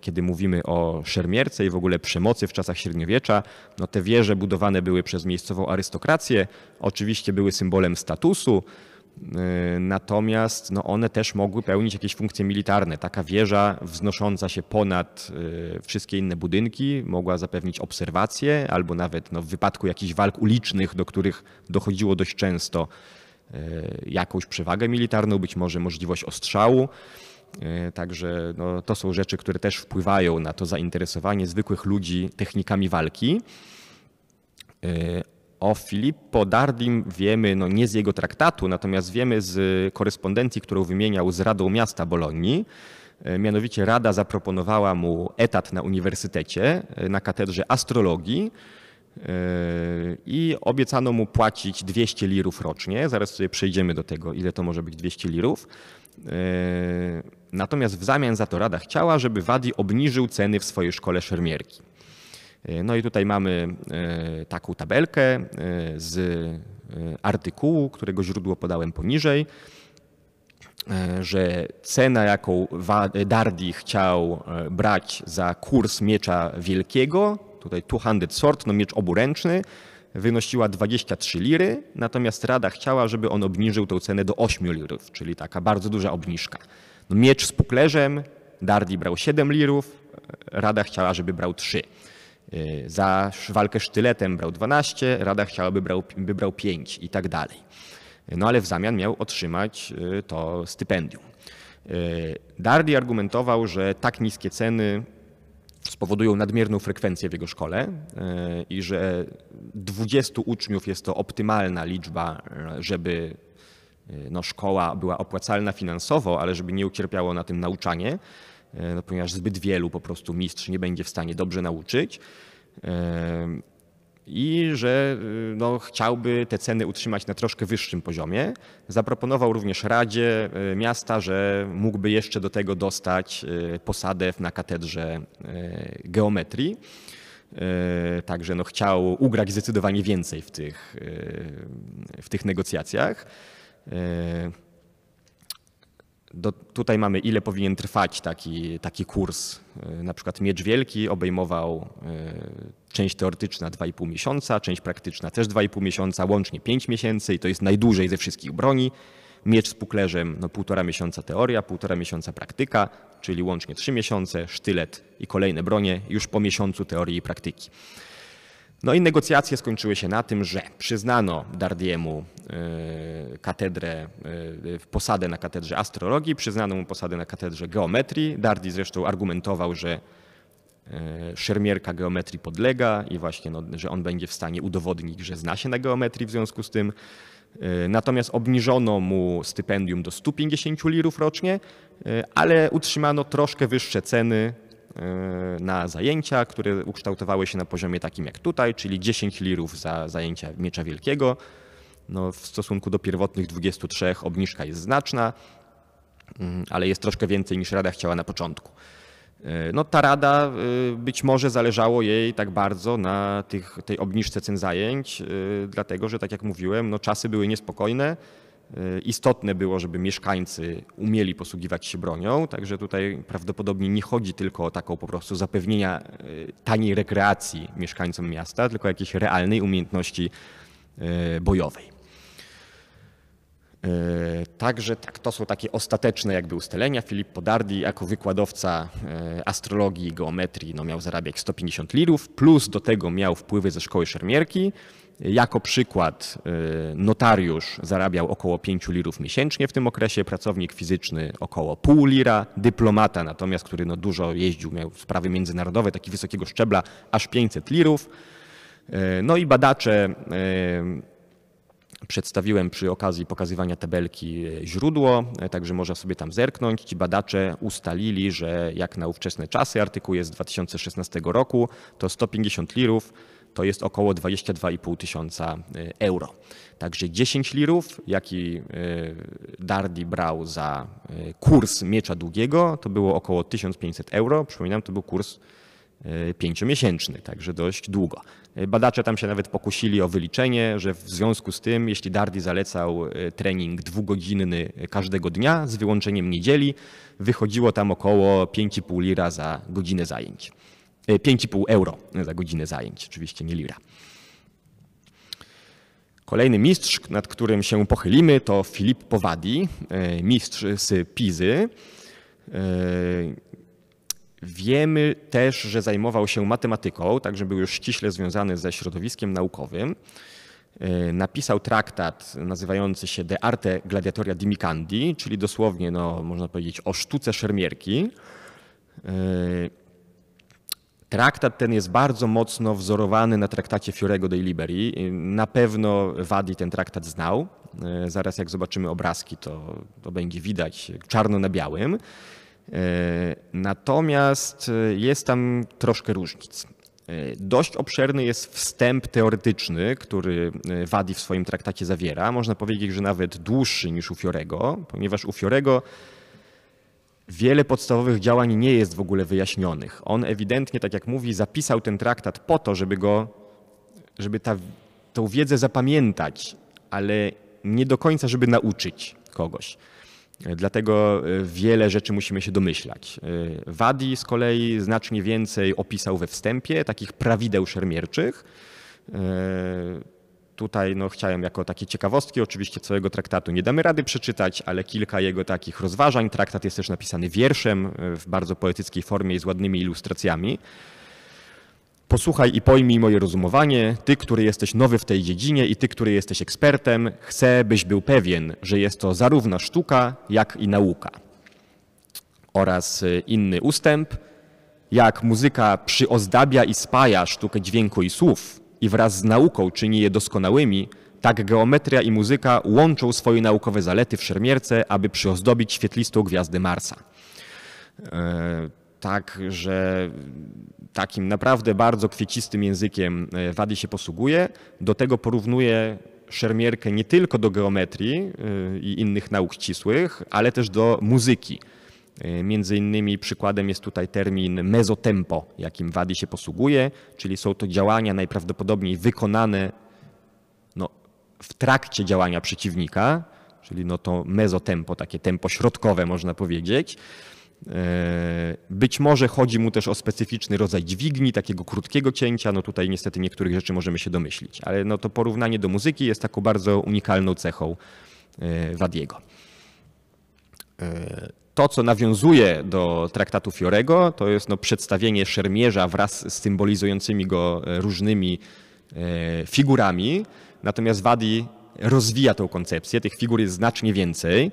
kiedy mówimy o szermierce i w ogóle przemocy w czasach średniowiecza. No te wieże budowane były przez miejscową arystokrację, oczywiście były symbolem statusu. E, natomiast no one też mogły pełnić jakieś funkcje militarne. Taka wieża wznosząca się ponad e, wszystkie inne budynki mogła zapewnić obserwacje, albo nawet no, w wypadku jakichś walk ulicznych, do których dochodziło dość często, e, jakąś przewagę militarną, być może możliwość ostrzału. Także no, to są rzeczy, które też wpływają na to zainteresowanie zwykłych ludzi technikami walki. O Filippo Dardim wiemy no nie z jego traktatu, natomiast wiemy z korespondencji, którą wymieniał z Radą Miasta Bolonii. E, mianowicie Rada zaproponowała mu etat na uniwersytecie, e, na katedrze astrologii e, i obiecano mu płacić 200 lirów rocznie. Zaraz sobie przejdziemy do tego, ile to może być 200 lirów. Natomiast w zamian za to Rada chciała, żeby Wadi obniżył ceny w swojej szkole szermierki. E, no i tutaj mamy e, taką tabelkę e, z artykułu, którego źródło podałem poniżej, że cena, jaką Dardi chciał brać za kurs miecza wielkiego, tutaj two-handed sword, no miecz oburęczny, wynosiła 23 liry, natomiast Rada chciała, żeby on obniżył tę cenę do 8 lirów, czyli taka bardzo duża obniżka. No miecz z puklerzem, Dardi brał 7 lirów, Rada chciała, żeby brał 3. Y, za walkę sztyletem brał 12, Rada chciałaby brał, by brał 5 i tak dalej. No ale w zamian miał otrzymać y, to stypendium. Y, Dardi argumentował, że tak niskie ceny spowodują nadmierną frekwencję w jego szkole i że 20 uczniów jest to optymalna liczba, żeby no, szkoła była opłacalna finansowo, ale żeby nie ucierpiało na tym nauczanie. E, no ponieważ zbyt wielu po prostu mistrz nie będzie w stanie dobrze nauczyć e, i że e, no, chciałby te ceny utrzymać na troszkę wyższym poziomie. Zaproponował również Radzie Miasta, że mógłby jeszcze do tego dostać posadę na katedrze geometrii. Także no, chciał ugrać zdecydowanie więcej w tych, w tych negocjacjach do, tutaj mamy, ile powinien trwać taki, taki kurs. E, na przykład Miecz Wielki obejmował e, część teoretyczna 2,5 miesiąca, część praktyczna też 2,5 miesiąca, łącznie 5 miesięcy i to jest najdłużej ze wszystkich broni. Miecz z puklerzem no, półtora miesiąca teoria, półtora miesiąca praktyka, czyli łącznie 3 miesiące, sztylet i kolejne bronie już po miesiącu teorii i praktyki. No i negocjacje skończyły się na tym, że przyznano Dardiemu e, katedrę, e, posadę na katedrze astrologii, przyznano mu posadę na katedrze geometrii. Dardi zresztą argumentował, że e, szermierka geometrii podlega i właśnie, no, że on będzie w stanie udowodnić, że zna się na geometrii w związku z tym. Natomiast obniżono mu stypendium do 150 lirów rocznie, ale utrzymano troszkę wyższe ceny E, na zajęcia, które ukształtowały się na poziomie takim jak tutaj, czyli 10 lirów za zajęcia miecza wielkiego. No, w stosunku do pierwotnych 23 obniżka jest znaczna, mm, ale jest troszkę więcej niż Rada chciała na początku. E, no, ta Rada e, być może zależało jej tak bardzo na tych, tej obniżce cen zajęć, dlatego że tak jak mówiłem, no, czasy były niespokojne Y, istotne było, żeby mieszkańcy umieli posługiwać się bronią, także tutaj prawdopodobnie nie chodzi tylko o taką po prostu zapewnienia y, taniej rekreacji mieszkańcom miasta, tylko jakiejś realnej umiejętności y, bojowej. Także tak, to są takie ostateczne jakby ustalenia. Filip Podardi jako wykładowca astrologii i geometrii no, miał zarabiać 150 lirów, plus do tego miał wpływy ze szkoły szermierki, jako przykład y, notariusz zarabiał około 5 lirów miesięcznie w tym okresie, pracownik fizyczny około pół lira, dyplomata natomiast, który no dużo jeździł, miał sprawy międzynarodowe, taki wysokiego szczebla, aż 500 lirów. Y, no i badacze y, przedstawiłem przy okazji pokazywania tabelki źródło, także można sobie tam zerknąć. Ci badacze ustalili, że jak na ówczesne czasy, artykuł jest z 2016 roku, to 150 lirów to jest około 22,5 tysiąca e, euro. Także 10 lirów, jaki e, Dardi brał za e, kurs miecza długiego, to było około 1500 euro. Przypominam, to był kurs pięciomiesięczny, także dość długo. Badacze tam się nawet pokusili o wyliczenie, że w związku z tym, jeśli Dardi zalecał trening dwugodzinny każdego dnia z wyłączeniem niedzieli, wychodziło tam około 5,5 lira za godzinę zajęć. 5,5 e, euro za godzinę zajęć, oczywiście nie lira. Kolejny mistrz, nad którym się pochylimy, to Filip Powadi, e, mistrz z Pizy. E, wiemy też, że zajmował się matematyką, także był już ściśle związany ze środowiskiem naukowym. Napisał traktat nazywający się De Arte Gladiatoria Dimicandi, czyli dosłownie, no, można powiedzieć, o sztuce szermierki. Traktat ten jest bardzo mocno wzorowany na traktacie Fiorego dei Liberi. Na pewno Wadi ten traktat znał. E, zaraz jak zobaczymy obrazki, to, to będzie widać czarno na białym. E, natomiast e, jest tam troszkę różnic. Dość obszerny jest wstęp teoretyczny, który Wadi w swoim traktacie zawiera. Można powiedzieć, że nawet dłuższy niż u Fiorego, ponieważ u Fiorego Wiele podstawowych działań nie jest w ogóle wyjaśnionych. On ewidentnie, tak jak mówi, zapisał ten traktat po to, żeby go, żeby ta, tą wiedzę zapamiętać, ale nie do końca, żeby nauczyć kogoś. Dlatego e, wiele rzeczy musimy się domyślać. E, Wadi z kolei znacznie więcej opisał we wstępie takich prawideł szermierczych e, Tutaj no, chciałem jako takie ciekawostki oczywiście całego traktatu nie damy rady przeczytać, ale kilka jego takich rozważań. Traktat jest też napisany wierszem e, w bardzo poetyckiej formie i z ładnymi ilustracjami. Posłuchaj i pojmij moje rozumowanie, ty, który jesteś nowy w tej dziedzinie i ty, który jesteś ekspertem, chcę, byś był pewien, że jest to zarówno sztuka, jak i nauka. Oraz e, inny ustęp, jak muzyka przyozdabia i spaja sztukę dźwięku i słów, i wraz z nauką czyni je doskonałymi, tak geometria i muzyka łączą swoje naukowe zalety w szermierce, aby przyozdobić świetlistą gwiazdę Marsa. E, tak, że takim naprawdę bardzo kwiecistym językiem e, Wady się posługuje. Do tego porównuje szermierkę nie tylko do geometrii e, i innych nauk ścisłych, ale też do muzyki. E, między innymi przykładem jest tutaj termin mezotempo, jakim Wadi się posługuje, czyli są to działania najprawdopodobniej wykonane no, w trakcie działania przeciwnika, czyli no to mezotempo, takie tempo środkowe można powiedzieć. E, być może chodzi mu też o specyficzny rodzaj dźwigni, takiego krótkiego cięcia. No tutaj niestety niektórych rzeczy możemy się domyślić, ale no to porównanie do muzyki jest taką bardzo unikalną cechą e, Wadiego to, co nawiązuje do traktatu Fiorego, to jest no, przedstawienie szermierza wraz z symbolizującymi go e, różnymi e, figurami. Natomiast Wadi rozwija tę koncepcję, tych figur jest znacznie więcej.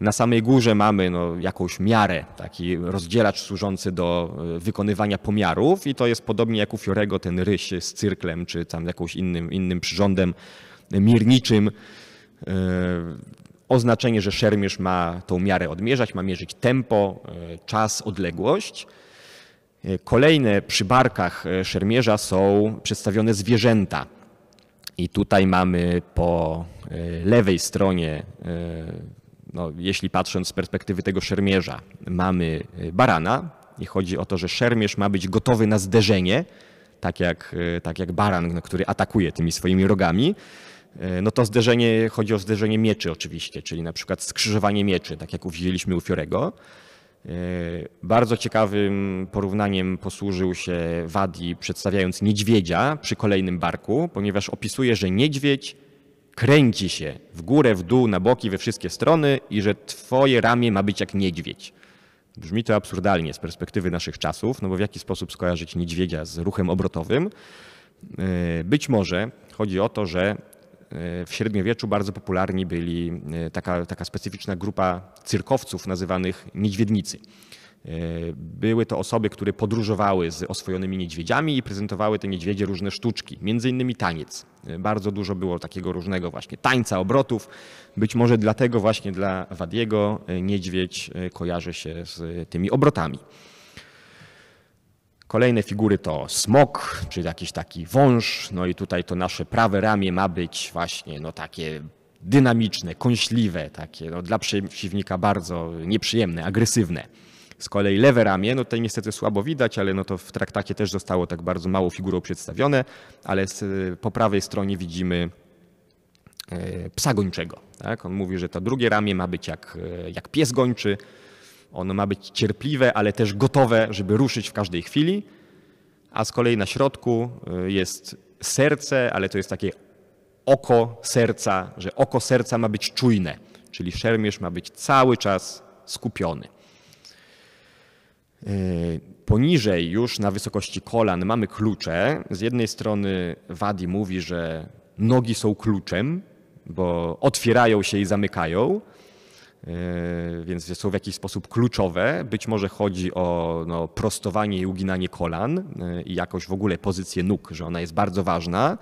Na samej górze mamy no, jakąś miarę, taki rozdzielacz służący do e, wykonywania pomiarów i to jest podobnie jak u Fiorego ten ryś z cyrklem czy tam jakąś innym, innym przyrządem mierniczym oznaczenie, że szermierz ma tą miarę odmierzać, ma mierzyć tempo, e, czas, odległość. E, kolejne przy barkach e, szermierza są przedstawione zwierzęta. I tutaj mamy po lewej stronie, no, jeśli patrząc z perspektywy tego szermierza, mamy barana. I chodzi o to, że szermierz ma być gotowy na zderzenie, tak jak, tak jak baran, który atakuje tymi swoimi rogami. E, no to zderzenie, chodzi o zderzenie mieczy oczywiście, czyli na przykład skrzyżowanie mieczy, tak jak widzieliśmy u Fiorego. E, bardzo ciekawym porównaniem posłużył się Wadi przedstawiając niedźwiedzia przy kolejnym barku, ponieważ opisuje, że niedźwiedź kręci się w górę, w dół, na boki, we wszystkie strony i że twoje ramię ma być jak niedźwiedź. Brzmi to absurdalnie z perspektywy naszych czasów, no bo w jaki sposób skojarzyć niedźwiedzia z ruchem obrotowym? E, być może chodzi o to, że w średniowieczu bardzo popularni byli e, taka, taka specyficzna grupa cyrkowców nazywanych niedźwiednicy. E, były to osoby, które podróżowały z oswojonymi niedźwiedziami i prezentowały te niedźwiedzie różne sztuczki, między innymi taniec. E, bardzo dużo było takiego różnego właśnie tańca, obrotów. Być może dlatego właśnie dla Wadiego niedźwiedź kojarzy się z tymi obrotami. Kolejne figury to smok, czy jakiś taki wąż. No i tutaj to nasze prawe ramię ma być właśnie no takie dynamiczne, kąśliwe, takie no, dla przeciwnika bardzo nieprzyjemne, agresywne. Z kolei lewe ramię, no tutaj niestety słabo widać, ale no to w traktacie też zostało tak bardzo mało figurą przedstawione, ale z, po prawej stronie widzimy e, psa gończego. Tak? On mówi, że to drugie ramię ma być jak, e, jak pies gończy, ono ma być cierpliwe, ale też gotowe, żeby ruszyć w każdej chwili. A z kolei na środku y, jest serce, ale to jest takie oko serca, że oko serca ma być czujne, czyli szermierz ma być cały czas skupiony. Y, poniżej, już na wysokości kolan, mamy klucze. Z jednej strony Wadi mówi, że nogi są kluczem, bo otwierają się i zamykają, Yy, więc są w jakiś sposób kluczowe. Być może chodzi o no, prostowanie i uginanie kolan yy, i jakoś w ogóle pozycję nóg, że ona jest bardzo ważna.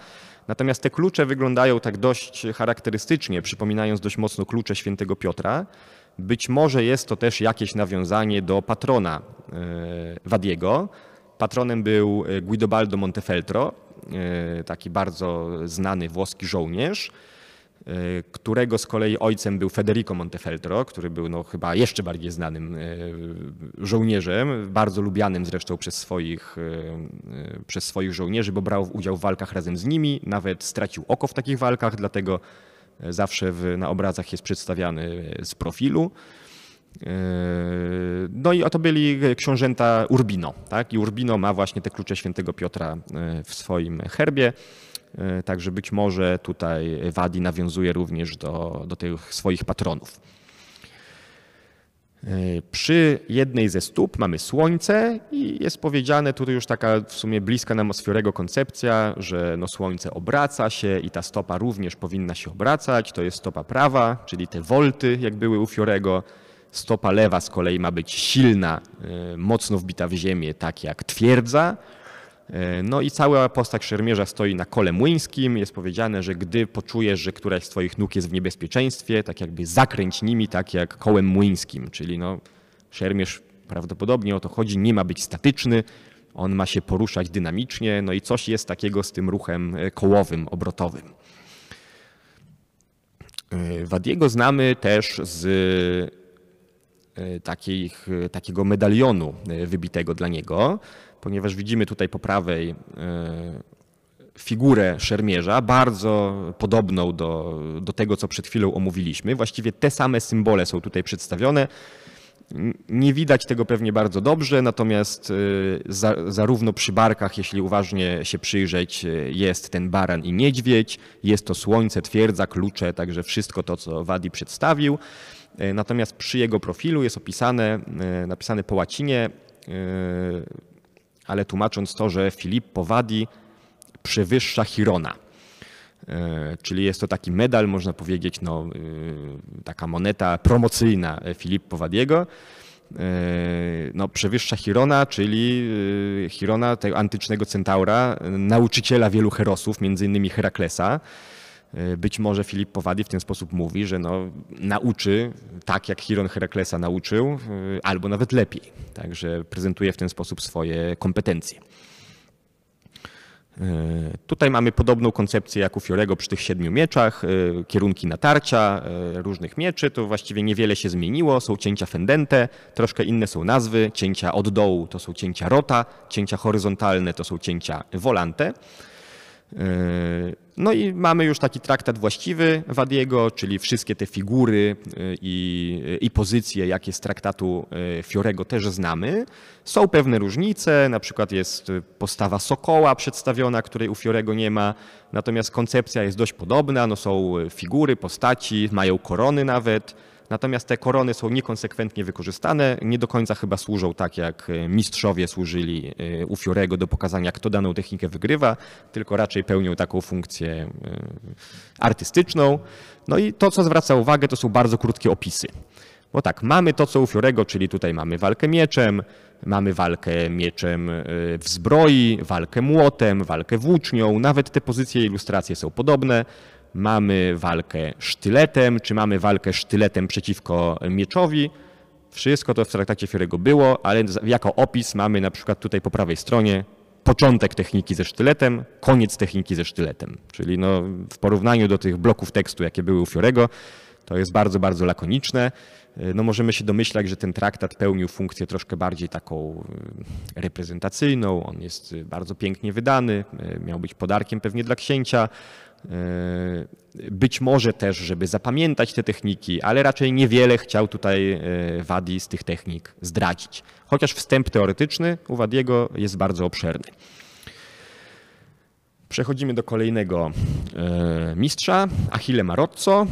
Natomiast te klucze wyglądają tak dość charakterystycznie, przypominając dość mocno klucze świętego Piotra. Być może jest to też jakieś nawiązanie do patrona yy, Wadiego. Patronem był Guidobaldo Montefeltro, taki bardzo znany włoski żołnierz. E, którego z kolei ojcem był Federico Montefeltro, który był no, chyba jeszcze bardziej znanym e, żołnierzem, bardzo lubianym zresztą przez swoich, e, przez swoich żołnierzy, bo brał udział w walkach razem z nimi, nawet stracił oko w takich walkach, dlatego zawsze w, na obrazach jest przedstawiany z profilu. No i oto byli książęta Urbino. Tak? I Urbino ma właśnie te klucze świętego Piotra w swoim herbie. E, także być może tutaj Wadi nawiązuje również do, do tych swoich patronów. E, przy jednej ze stóp mamy Słońce i jest powiedziane, tutaj już taka w sumie bliska nam Osfiorego koncepcja, że no Słońce obraca się i ta stopa również powinna się obracać. To jest stopa prawa, czyli te wolty, jak były u Fiorego. Stopa lewa z kolei ma być silna, e, mocno wbita w ziemię, tak jak twierdza. E, no i cała postać szermierza stoi na kole młyńskim. Jest powiedziane, że gdy poczujesz, że któraś z twoich nóg jest w niebezpieczeństwie, tak jakby zakręć nimi, tak jak kołem młyńskim. Czyli no, szermierz prawdopodobnie o to chodzi, nie ma być statyczny, on ma się poruszać dynamicznie, no i coś jest takiego z tym ruchem e, kołowym, obrotowym. E, Wadiego znamy też z takich, takiego medalionu wybitego dla niego ponieważ widzimy tutaj po prawej e, figurę szermierza, bardzo podobną do, do tego, co przed chwilą omówiliśmy. Właściwie te same symbole są tutaj przedstawione. Nie widać tego pewnie bardzo dobrze, natomiast e, za, zarówno przy barkach, jeśli uważnie się przyjrzeć, e, jest ten baran i niedźwiedź, jest to słońce, twierdza, klucze, także wszystko to, co Wadi przedstawił. Natomiast przy jego profilu jest opisane, napisane po łacinie ale tłumacząc to, że Filip Wadi przewyższa Chirona. E, czyli jest to taki medal, można powiedzieć, no, e, taka moneta promocyjna e, Filippo Powadiego. No, przewyższa Chirona, czyli Chirona, tego antycznego centaura, nauczyciela wielu herosów, między innymi Heraklesa. Y, być może Filip Powady w ten sposób mówi, że no, nauczy tak, jak Chiron Heraklesa nauczył, y, albo nawet lepiej. Także prezentuje w ten sposób swoje kompetencje. Y, tutaj mamy podobną koncepcję jak u Fiorego przy tych siedmiu mieczach, kierunki natarcia różnych mieczy, to właściwie niewiele się zmieniło, są cięcia fendente, troszkę inne są nazwy, cięcia od dołu to są cięcia rota, cięcia horyzontalne to są cięcia volante. Yy, no i mamy już taki traktat właściwy Wadiego, czyli wszystkie te figury yy, i, i pozycje, jakie z traktatu yy, Fiorego też znamy. Są pewne różnice, na przykład jest postawa sokoła przedstawiona, której u Fiorego nie ma, natomiast koncepcja jest dość podobna, no są figury, postaci, mają korony nawet. Natomiast te korony są niekonsekwentnie wykorzystane, nie do końca chyba służą tak, jak e, mistrzowie służyli e, u Fiorego do pokazania, kto daną technikę wygrywa, tylko raczej pełnią taką funkcję e, artystyczną. No i to, co zwraca uwagę, to są bardzo krótkie opisy. Bo tak, mamy to, co u Fiorego, czyli tutaj mamy walkę mieczem, mamy walkę mieczem w zbroi, walkę młotem, walkę włócznią, nawet te pozycje i ilustracje są podobne mamy walkę sztyletem, czy mamy walkę sztyletem przeciwko mieczowi. Wszystko to w traktacie Fiorego było, ale jako opis mamy na przykład tutaj po prawej stronie początek techniki ze sztyletem, koniec techniki ze sztyletem. Czyli no, w porównaniu do tych bloków tekstu, jakie były u Fiorego, to jest bardzo, bardzo lakoniczne. E, no możemy się domyślać, że ten traktat pełnił funkcję troszkę bardziej taką e, reprezentacyjną. On jest e, bardzo pięknie wydany, miał być podarkiem pewnie dla księcia. E, być może też, żeby zapamiętać te techniki, ale raczej niewiele chciał tutaj e, Wadi z tych technik zdradzić. Chociaż wstęp teoretyczny u Wadiego jest bardzo obszerny. Przechodzimy do kolejnego e, mistrza, Achille Marozzo.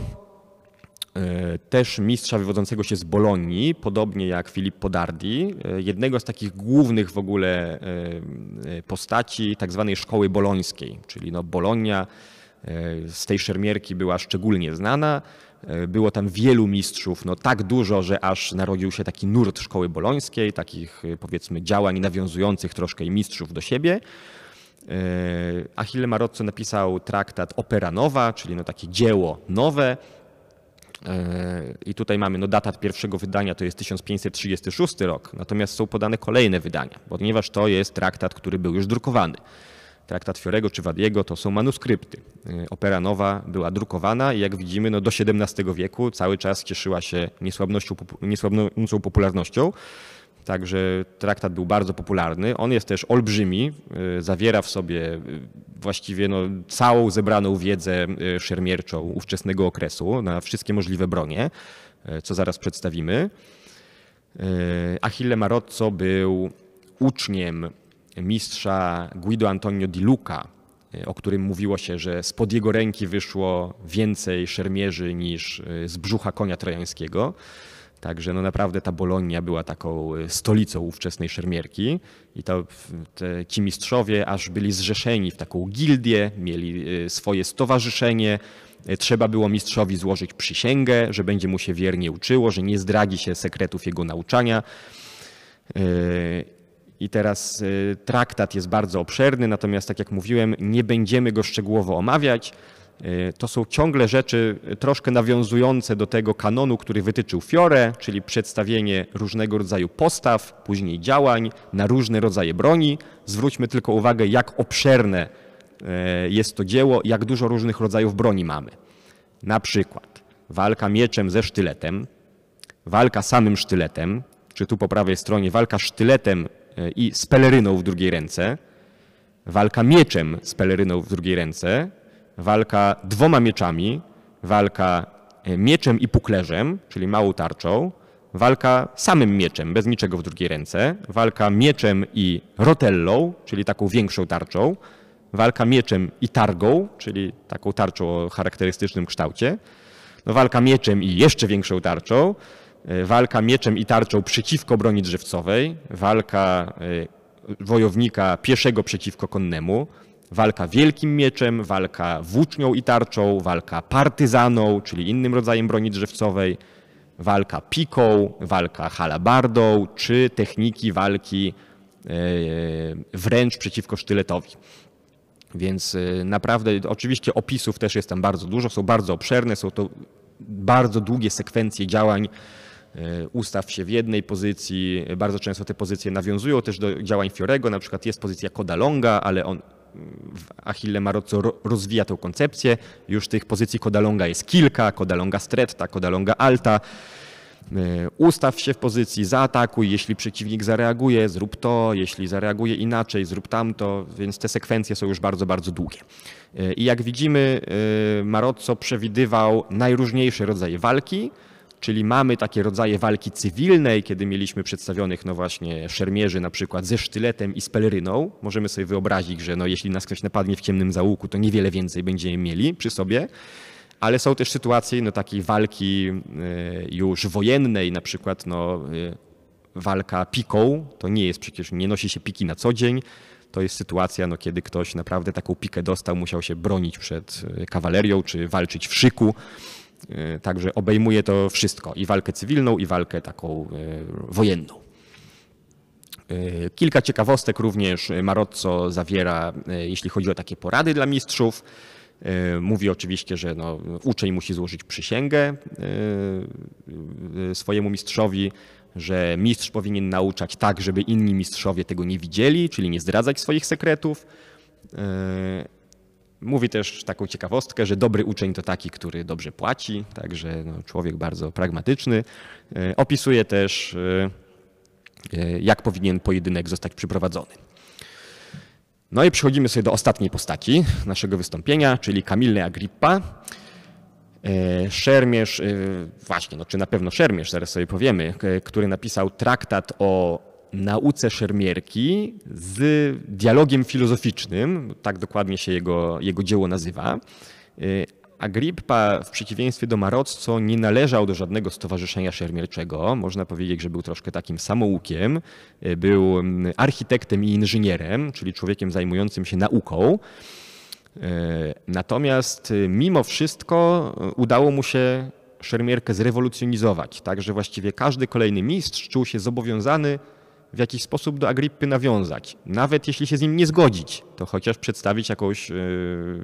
Też mistrza wywodzącego się z Bolonii, podobnie jak Filip Podardi, jednego z takich głównych w ogóle postaci tzw. Tak szkoły bolońskiej, czyli no Bolonia, E, z tej szermierki była szczególnie znana. E, było tam wielu mistrzów, no tak dużo, że aż narodził się taki nurt szkoły bolońskiej, takich e, powiedzmy działań nawiązujących troszkę i mistrzów do siebie. Achille Marozzo napisał traktat Opera Nowa, czyli no takie dzieło nowe. I tutaj mamy no, data pierwszego wydania to jest 1536 rok, natomiast są podane kolejne wydania, ponieważ to jest traktat, który był już drukowany traktat Fiorego czy Wadiego to są manuskrypty. Y, opera nowa była drukowana i jak widzimy no do XVII wieku cały czas cieszyła się niesłabnością, niesłabnącą popularnością. Także traktat był bardzo popularny. On jest też olbrzymi, y, zawiera w sobie y, właściwie no, całą zebraną wiedzę szermierczą ówczesnego okresu na wszystkie możliwe bronie, co zaraz przedstawimy. Achille Marozzo był uczniem mistrza Guido Antonio di Luca, e, o którym mówiło się, że spod jego ręki wyszło więcej szermierzy niż e, z brzucha konia trojańskiego. Także no naprawdę ta Bolonia była taką e, stolicą ówczesnej szermierki i to ci mistrzowie aż byli zrzeszeni w taką gildię, mieli swoje stowarzyszenie. Trzeba było mistrzowi złożyć przysięgę, że będzie mu się wiernie uczyło, że nie zdradzi się sekretów jego nauczania. I teraz y, traktat jest bardzo obszerny, natomiast tak jak mówiłem, nie będziemy go szczegółowo omawiać. Y, to są ciągle rzeczy troszkę nawiązujące do tego kanonu, który wytyczył Fiore, czyli przedstawienie różnego rodzaju postaw, później działań na różne rodzaje broni. Zwróćmy tylko uwagę, jak obszerne y, jest to dzieło, jak dużo różnych rodzajów broni mamy. Na przykład walka mieczem ze sztyletem, walka samym sztyletem, czy tu po prawej stronie walka sztyletem E, i z peleryną w drugiej ręce, walka mieczem z peleryną w drugiej ręce, walka dwoma mieczami, walka e, mieczem i puklerzem, czyli małą tarczą, walka samym mieczem, bez niczego w drugiej ręce, walka mieczem i rotellą, czyli taką większą tarczą, walka mieczem i targą, czyli taką tarczą o charakterystycznym kształcie, no, walka mieczem i jeszcze większą tarczą, E, walka mieczem i tarczą przeciwko broni drzewcowej, walka e, wojownika pieszego przeciwko konnemu, walka wielkim mieczem, walka włócznią i tarczą, walka partyzaną, czyli innym rodzajem broni drzewcowej, walka piką, walka halabardą, czy techniki walki e, wręcz przeciwko sztyletowi. Więc naprawdę, oczywiście opisów też jest tam bardzo dużo, są bardzo obszerne, są to bardzo długie sekwencje działań, E, ustaw się w jednej pozycji. E, bardzo często te pozycje nawiązują też do działań Fiorego, na przykład jest pozycja koda longa, ale on mm, w Achille Marocco rozwija tę koncepcję. Już tych pozycji kodalonga jest kilka, kodalonga stretta, kodalonga alta. E, ustaw się w pozycji, zaatakuj, jeśli przeciwnik zareaguje, zrób to, jeśli zareaguje inaczej, zrób tamto, więc te sekwencje są już bardzo, bardzo długie. I jak widzimy, Marocco przewidywał najróżniejsze rodzaje walki, czyli mamy takie rodzaje walki cywilnej, kiedy mieliśmy przedstawionych no właśnie szermierzy na przykład ze sztyletem i z peleryną. Możemy sobie wyobrazić, że no jeśli nas ktoś napadnie w ciemnym zaułku, to niewiele więcej będziemy mieli przy sobie. Ale są też sytuacje no, takiej walki e, już wojennej, na przykład no, e, walka piką. To nie jest przecież, nie nosi się piki na co dzień to jest sytuacja, no, kiedy ktoś naprawdę taką pikę dostał, musiał się bronić przed e, kawalerią czy walczyć w szyku. E, także obejmuje to wszystko i walkę cywilną, i walkę taką e, wojenną. E, kilka ciekawostek również Marozzo zawiera, jeśli chodzi o takie porady dla mistrzów. Mówi oczywiście, że no, uczeń musi złożyć przysięgę swojemu mistrzowi, że mistrz powinien nauczać tak, żeby inni mistrzowie tego nie widzieli, czyli nie zdradzać swoich sekretów Mówi też taką ciekawostkę, że dobry uczeń to taki, który dobrze płaci, także no, człowiek bardzo pragmatyczny. E, opisuje też, e, e, jak powinien pojedynek zostać przeprowadzony. No i przechodzimy sobie do ostatniej postaci naszego wystąpienia, czyli Kamille Agrippa. Szermierz, właśnie, no, czy na pewno Szermierz, zaraz sobie powiemy, który napisał traktat o nauce szermierki z dialogiem filozoficznym, tak dokładnie się jego, jego dzieło nazywa. Y, Agrippa w przeciwieństwie do Marocco, nie należał do żadnego stowarzyszenia szermierczego. Można powiedzieć, że był troszkę takim samoukiem. Y, był mm, architektem i inżynierem, czyli człowiekiem zajmującym się nauką. Y, natomiast mimo wszystko udało mu się szermierkę zrewolucjonizować, tak że właściwie każdy kolejny mistrz czuł się zobowiązany w jakiś sposób do Agrippy nawiązać. Nawet jeśli się z nim nie zgodzić, to chociaż przedstawić jakąś e,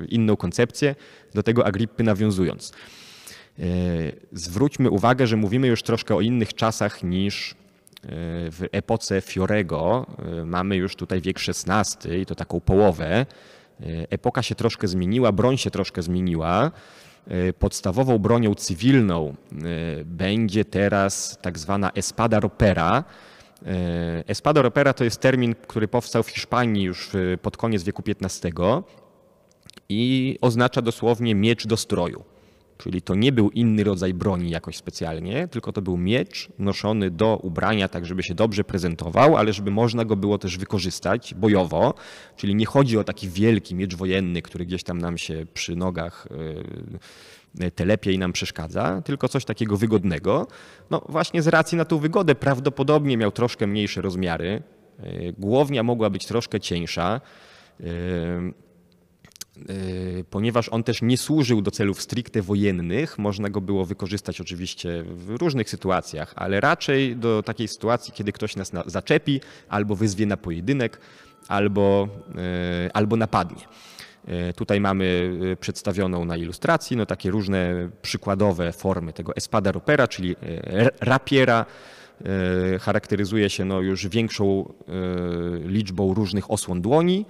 inną koncepcję, do tego Agrippy nawiązując. E, zwróćmy uwagę, że mówimy już troszkę o innych czasach niż e, w epoce Fiorego. Mamy już tutaj wiek XVI i to taką połowę. Epoka się troszkę zmieniła, broń się troszkę zmieniła. Podstawową bronią cywilną będzie teraz tak zwana espada ropera, E, Espada opera to jest termin, który powstał w Hiszpanii już e, pod koniec wieku XV i oznacza dosłownie miecz do stroju. Czyli to nie był inny rodzaj broni jakoś specjalnie, tylko to był miecz noszony do ubrania, tak żeby się dobrze prezentował, ale żeby można go było też wykorzystać bojowo. Czyli nie chodzi o taki wielki miecz wojenny, który gdzieś tam nam się przy nogach e, Y, te lepiej nam przeszkadza, tylko coś takiego wygodnego. No właśnie z racji na tą wygodę prawdopodobnie miał troszkę mniejsze rozmiary. Y, głownia mogła być troszkę cieńsza y, ponieważ on też nie służył do celów stricte wojennych, można go było wykorzystać oczywiście w różnych sytuacjach, ale raczej do takiej sytuacji, kiedy ktoś nas zaczepi albo wyzwie na pojedynek, albo, albo napadnie. E, tutaj mamy e, przedstawioną na ilustracji no, takie różne przykładowe formy tego espada ropera, czyli e, rapiera. Charakteryzuje się no, już większą liczbą różnych osłon dłoni,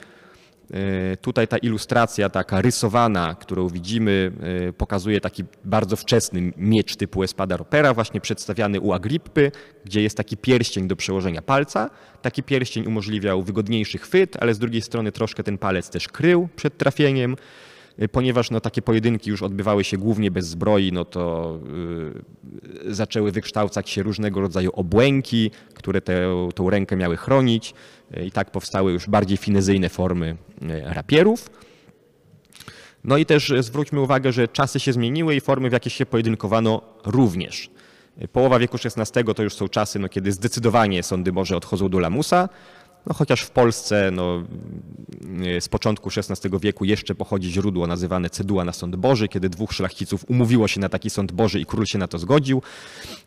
E, tutaj ta ilustracja taka rysowana, którą widzimy, e, pokazuje taki bardzo wczesny miecz typu Espada Ropera, właśnie przedstawiany u Agrippy, gdzie jest taki pierścień do przełożenia palca. Taki pierścień umożliwiał wygodniejszy chwyt, ale z drugiej strony troszkę ten palec też krył przed trafieniem. E, ponieważ no, takie pojedynki już odbywały się głównie bez zbroi, no to yy, zaczęły wykształcać się różnego rodzaju obłęki, które tę, tą rękę miały chronić i tak powstały już bardziej finezyjne formy e, rapierów. No i też zwróćmy uwagę, że czasy się zmieniły i formy, w jakie się pojedynkowano również. E, połowa wieku XVI to już są czasy, no, kiedy zdecydowanie sądy może odchodzą do lamusa, no, chociaż w Polsce no, mm, z początku XVI wieku jeszcze pochodzi źródło nazywane ceduła na sąd Boży, kiedy dwóch szlachciców umówiło się na taki sąd Boży i król się na to zgodził,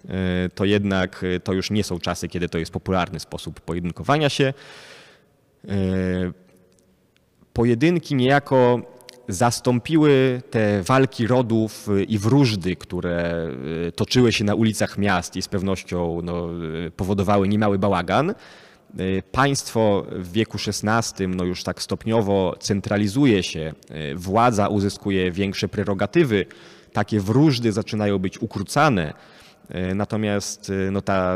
e, to jednak e, to już nie są czasy, kiedy to jest popularny sposób pojedynkowania się. E, pojedynki niejako zastąpiły te walki rodów i wróżdy, które toczyły się na ulicach miast i z pewnością no, powodowały niemały bałagan. E, państwo w wieku XVI no już tak stopniowo centralizuje się, e, władza uzyskuje większe prerogatywy, takie wróżdy zaczynają być ukrócane, e, natomiast no ta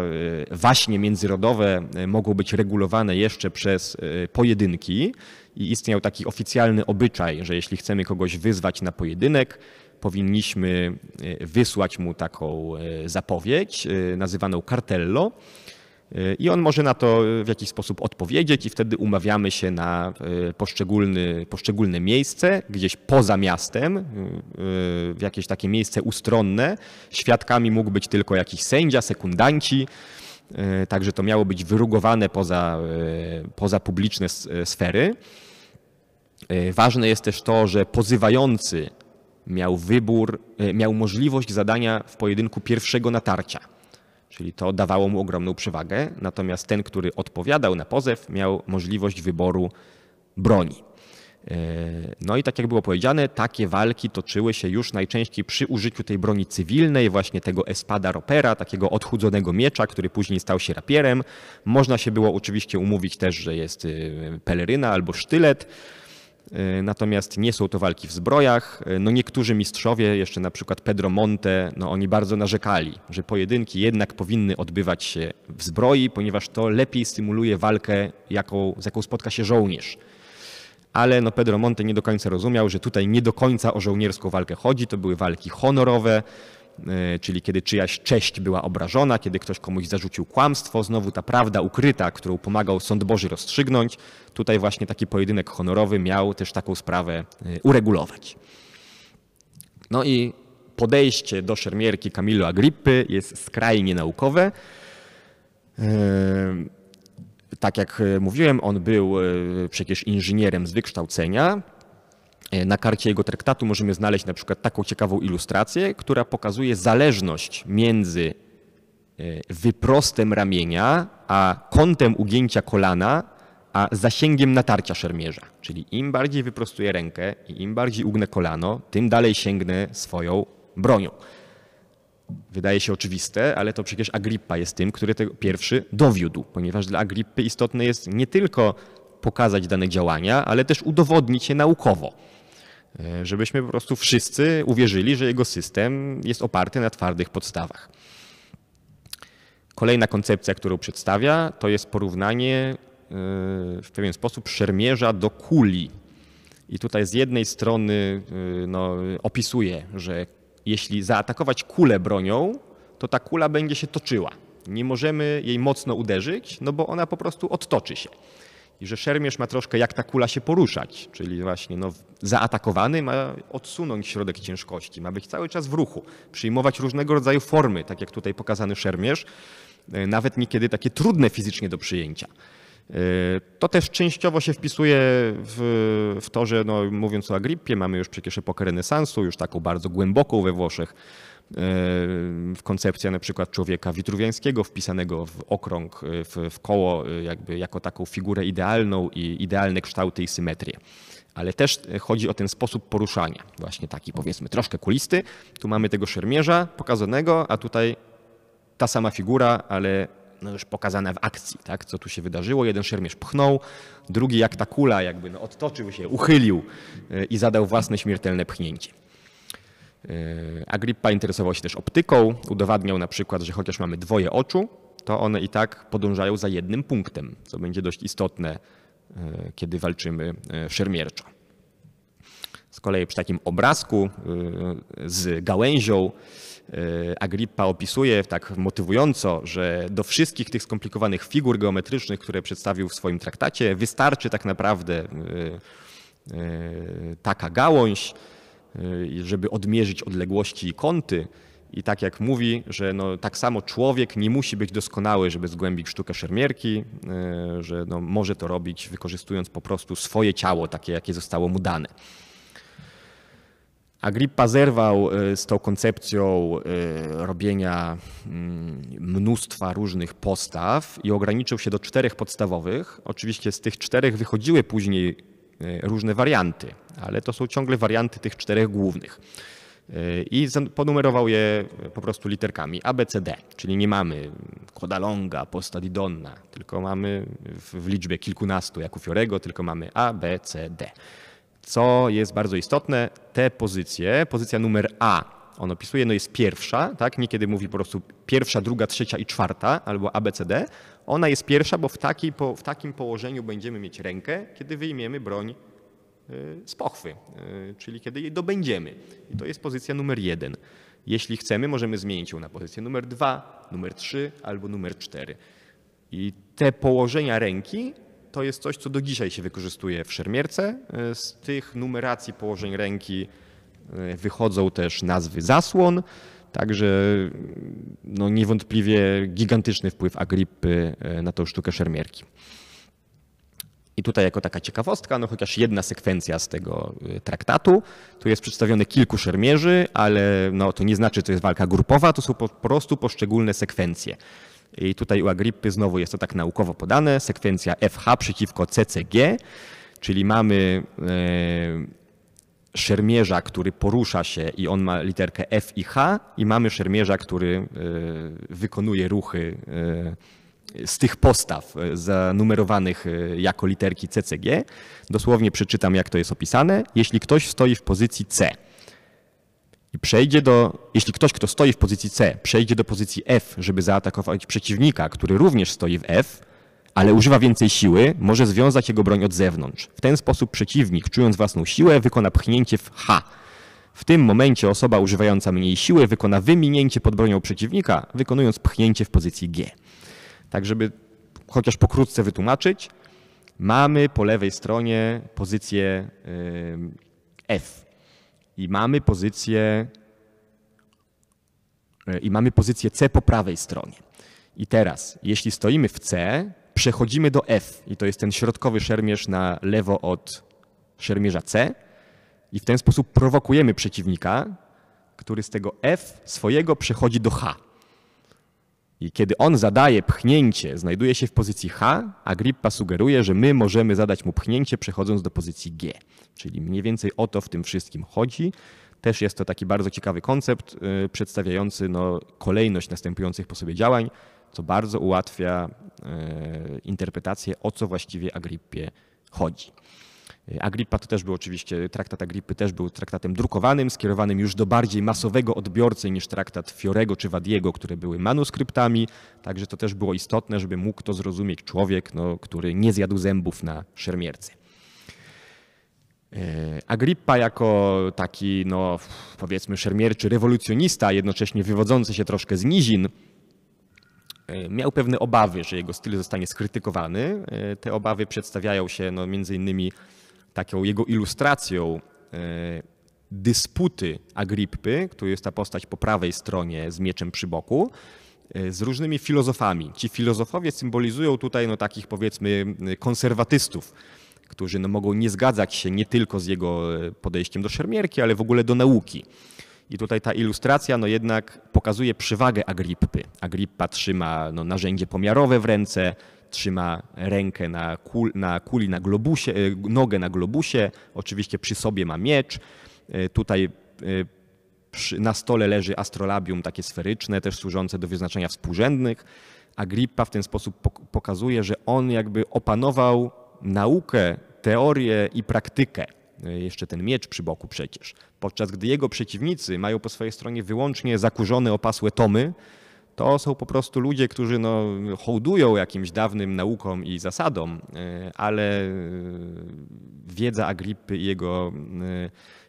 waśnie międzyrodowe mogą być regulowane jeszcze przez pojedynki i istniał taki oficjalny obyczaj, że jeśli chcemy kogoś wyzwać na pojedynek, powinniśmy wysłać mu taką zapowiedź nazywaną kartello. Y, I on może na to y, w jakiś sposób odpowiedzieć, i wtedy umawiamy się na y, poszczególny, poszczególne miejsce, gdzieś poza miastem, w jakieś takie miejsce ustronne. Świadkami mógł być tylko jakiś sędzia, sekundanci. Także to miało być wyrugowane poza, poza publiczne sfery. Ważne jest też to, że pozywający miał wybór, miał możliwość zadania w pojedynku pierwszego natarcia. Czyli to dawało mu ogromną przewagę, natomiast ten, który odpowiadał na pozew, miał możliwość wyboru broni. E, no i tak jak było powiedziane, takie walki toczyły się już najczęściej przy użyciu tej broni cywilnej, właśnie tego espada ropera, takiego odchudzonego miecza, który później stał się rapierem. Można się było oczywiście umówić też, że jest e, peleryna albo sztylet. E, natomiast nie są to walki w zbrojach. E, no niektórzy mistrzowie, jeszcze na przykład Pedro Monte, no oni bardzo narzekali, że pojedynki jednak powinny odbywać się w zbroi, ponieważ to lepiej stymuluje walkę, jaką, z jaką spotka się żołnierz. Ale no Pedro Monte nie do końca rozumiał, że tutaj nie do końca o żołnierską walkę chodzi, to były walki honorowe, E, czyli kiedy czyjaś cześć była obrażona, kiedy ktoś komuś zarzucił kłamstwo, znowu ta prawda ukryta, którą pomagał Sąd Boży rozstrzygnąć. Tutaj właśnie taki pojedynek honorowy miał też taką sprawę e, uregulować. No i podejście do szermierki Camillo Agrippy jest skrajnie naukowe. E, tak jak mówiłem, on był przecież inżynierem z wykształcenia, E, na karcie jego traktatu możemy znaleźć na przykład taką ciekawą ilustrację, która pokazuje zależność między e, wyprostem ramienia, a kątem ugięcia kolana, a zasięgiem natarcia szermierza. Czyli im bardziej wyprostuję rękę i im bardziej ugnę kolano, tym dalej sięgnę swoją bronią. Wydaje się oczywiste, ale to przecież Agrippa jest tym, który tego pierwszy dowiódł, ponieważ dla Agrippy istotne jest nie tylko pokazać dane działania, ale też udowodnić je naukowo. E, żebyśmy po prostu wszyscy uwierzyli, że jego system jest oparty na twardych podstawach. Kolejna koncepcja, którą przedstawia, to jest porównanie e, w pewien sposób szermierza do kuli. I tutaj z jednej strony e, no, opisuje, że jeśli zaatakować kulę bronią, to ta kula będzie się toczyła. Nie możemy jej mocno uderzyć, no bo ona po prostu odtoczy się i że szermierz ma troszkę jak ta kula się poruszać, czyli właśnie no, zaatakowany ma odsunąć środek ciężkości, ma być cały czas w ruchu, przyjmować różnego rodzaju formy, tak jak tutaj pokazany szermierz, e, nawet niekiedy takie trudne fizycznie do przyjęcia. E, to też częściowo się wpisuje w, w to, że no, mówiąc o Agrippie, mamy już przecież epokę renesansu, już taką bardzo głęboką we Włoszech, w koncepcja na przykład człowieka witruwiańskiego wpisanego w okrąg, y, w, w koło, y, jakby jako taką figurę idealną i idealne kształty i symetrię ale też y, chodzi o ten sposób poruszania, właśnie taki powiedzmy troszkę kulisty. Tu mamy tego szermierza pokazanego, a tutaj ta sama figura, ale no już pokazana w akcji, tak? co tu się wydarzyło. Jeden szermierz pchnął, drugi jak ta kula jakby no, odtoczył się, uchylił i zadał własne śmiertelne pchnięcie. E, Agrippa interesował się też optyką, udowadniał na przykład, że chociaż mamy dwoje oczu, to one i tak podążają za jednym punktem, co będzie dość istotne, e, kiedy walczymy e, szermierczo. Z kolei przy takim obrazku z gałęzią Agrippa opisuje tak motywująco, że do wszystkich tych skomplikowanych figur geometrycznych, które przedstawił w swoim traktacie, wystarczy tak naprawdę taka gałąź, Y, żeby odmierzyć odległości i kąty. I tak jak mówi, że no, tak samo człowiek nie musi być doskonały, żeby zgłębić sztukę szermierki, y, że no, może to robić wykorzystując po prostu swoje ciało, takie jakie zostało mu dane. Agrippa zerwał y, z tą koncepcją robienia mm, mnóstwa różnych postaw i ograniczył się do czterech podstawowych. Oczywiście z tych czterech wychodziły później E, różne warianty, ale to są ciągle warianty tych czterech głównych. E, I ponumerował je e, po prostu literkami A, B, C, D, czyli nie mamy koda longa, donna, tylko mamy w, liczbie kilkunastu, jak u Fiorego, tylko mamy A, B, C, D. Co jest bardzo istotne, te pozycje, pozycja numer A on opisuje, no jest pierwsza, tak? Niekiedy mówi po prostu pierwsza, druga, trzecia i czwarta, albo ABCD. Ona jest pierwsza, bo w, taki, po, w takim położeniu będziemy mieć rękę, kiedy wyjmiemy broń y, z pochwy, y, czyli kiedy jej dobędziemy. I to jest pozycja numer jeden. Jeśli chcemy, możemy zmienić ją na pozycję numer dwa, numer trzy albo numer cztery. I te położenia ręki to jest coś, co do dzisiaj się wykorzystuje w szermierce. Y, z tych numeracji położeń ręki E, wychodzą też nazwy zasłon, także mm, no niewątpliwie gigantyczny wpływ Agrippy e, na tą sztukę szermierki. I tutaj jako taka ciekawostka, no chociaż jedna sekwencja z tego e, traktatu, tu jest przedstawione kilku szermierzy, ale no to nie znaczy, że to jest walka grupowa, to są po prostu poszczególne sekwencje. I tutaj u Agrippy znowu jest to tak naukowo podane, sekwencja FH przeciwko CCG, czyli mamy szermierza, który porusza się i on ma literkę F i H i mamy szermierza, który e, wykonuje ruchy e, z tych postaw e, zanumerowanych jako literki CCG. Dosłownie przeczytam, jak to jest opisane. Jeśli ktoś stoi w pozycji C i przejdzie do, jeśli ktoś, kto stoi w pozycji C, przejdzie do pozycji F, żeby zaatakować przeciwnika, który również stoi w F, ale używa więcej siły, może związać jego broń od zewnątrz. W ten sposób przeciwnik, czując własną siłę, wykona pchnięcie w H. W tym momencie osoba używająca mniej siły wykona wyminięcie pod bronią przeciwnika, wykonując pchnięcie w pozycji G. Tak, żeby chociaż pokrótce wytłumaczyć, mamy po lewej stronie pozycję y, F i mamy pozycję y, i mamy pozycję C po prawej stronie. I teraz, jeśli stoimy w C, Przechodzimy do F i to jest ten środkowy szermierz na lewo od szermierza C i w ten sposób prowokujemy przeciwnika, który z tego F swojego przechodzi do H. I kiedy on zadaje pchnięcie, znajduje się w pozycji H, a Grippa sugeruje, że my możemy zadać mu pchnięcie przechodząc do pozycji G. Czyli mniej więcej o to w tym wszystkim chodzi. Też jest to taki bardzo ciekawy koncept yy, przedstawiający no, kolejność następujących po sobie działań co bardzo ułatwia e, interpretację, o co właściwie Agrippie chodzi. E, Agrippa to też był oczywiście, traktat Agrippy też był traktatem drukowanym, skierowanym już do bardziej masowego odbiorcy niż traktat Fiorego czy Wadiego, które były manuskryptami. Także to też było istotne, żeby mógł to zrozumieć człowiek, no, który nie zjadł zębów na szermiercy. E, Agrippa jako taki, no, powiedzmy, szermierczy rewolucjonista, jednocześnie wywodzący się troszkę z nizin, E, miał pewne obawy, że jego styl zostanie skrytykowany. E, te obawy przedstawiają się no, między innymi taką jego ilustracją e, dysputy Agrippy, tu jest ta postać po prawej stronie z mieczem przy boku, z różnymi filozofami. Ci filozofowie symbolizują tutaj no, takich powiedzmy konserwatystów, którzy no, mogą nie zgadzać się nie tylko z jego podejściem do szermierki, ale w ogóle do nauki. I tutaj ta ilustracja no jednak pokazuje przywagę Agrippy. Agrippa trzyma no, narzędzie pomiarowe w ręce, trzyma rękę na, kul, na kuli, na globusie, e, nogę na globusie, oczywiście przy sobie ma miecz. E, tutaj e, na stole leży astrolabium takie sferyczne, też służące do wyznaczenia współrzędnych. Agrippa w ten sposób pokazuje, że on jakby opanował naukę, teorię i praktykę Y, jeszcze ten miecz przy boku przecież. Podczas gdy jego przeciwnicy mają po swojej stronie wyłącznie zakurzone, opasłe tomy, to są po prostu ludzie, którzy no, hołdują jakimś dawnym naukom i zasadom, y, ale y, wiedza Agrippy i jego,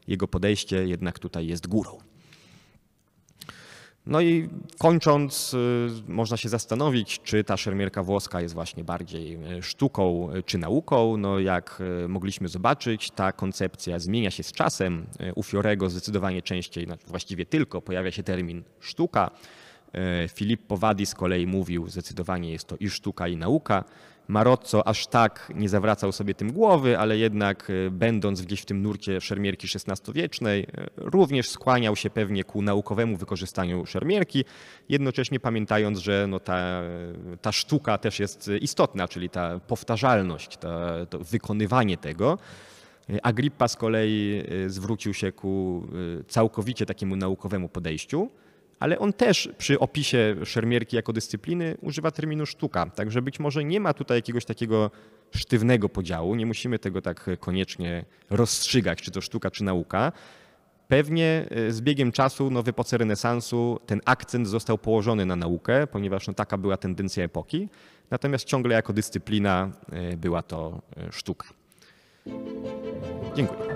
jego podejście jednak tutaj jest górą. No i kończąc, y, można się zastanowić, czy ta szermierka włoska jest właśnie bardziej y, sztuką y, czy nauką. No jak mogliśmy zobaczyć, ta koncepcja zmienia się z czasem. U Fiorego zdecydowanie częściej, znaczy właściwie tylko, pojawia się termin sztuka. Filippo Wadi z kolei mówił, zdecydowanie jest to i sztuka, i nauka. Marozzo aż tak nie zawracał sobie tym głowy, ale jednak e, będąc gdzieś w tym nurcie szermierki XVI-wiecznej, e, również skłaniał się pewnie ku naukowemu wykorzystaniu szermierki, jednocześnie pamiętając, że no ta, e, ta sztuka też jest istotna, czyli ta powtarzalność, to wykonywanie tego. Agrippa z kolei zwrócił się ku całkowicie takiemu naukowemu podejściu ale on też przy opisie szermierki jako dyscypliny używa terminu sztuka. Także być może nie ma tutaj jakiegoś takiego sztywnego podziału, nie musimy tego tak koniecznie rozstrzygać, czy to sztuka, czy nauka. Pewnie e, z biegiem czasu, no w epoce renesansu, ten akcent został położony na naukę, ponieważ no, taka była tendencja epoki, natomiast ciągle jako dyscyplina e, była to e, sztuka. Dziękuję.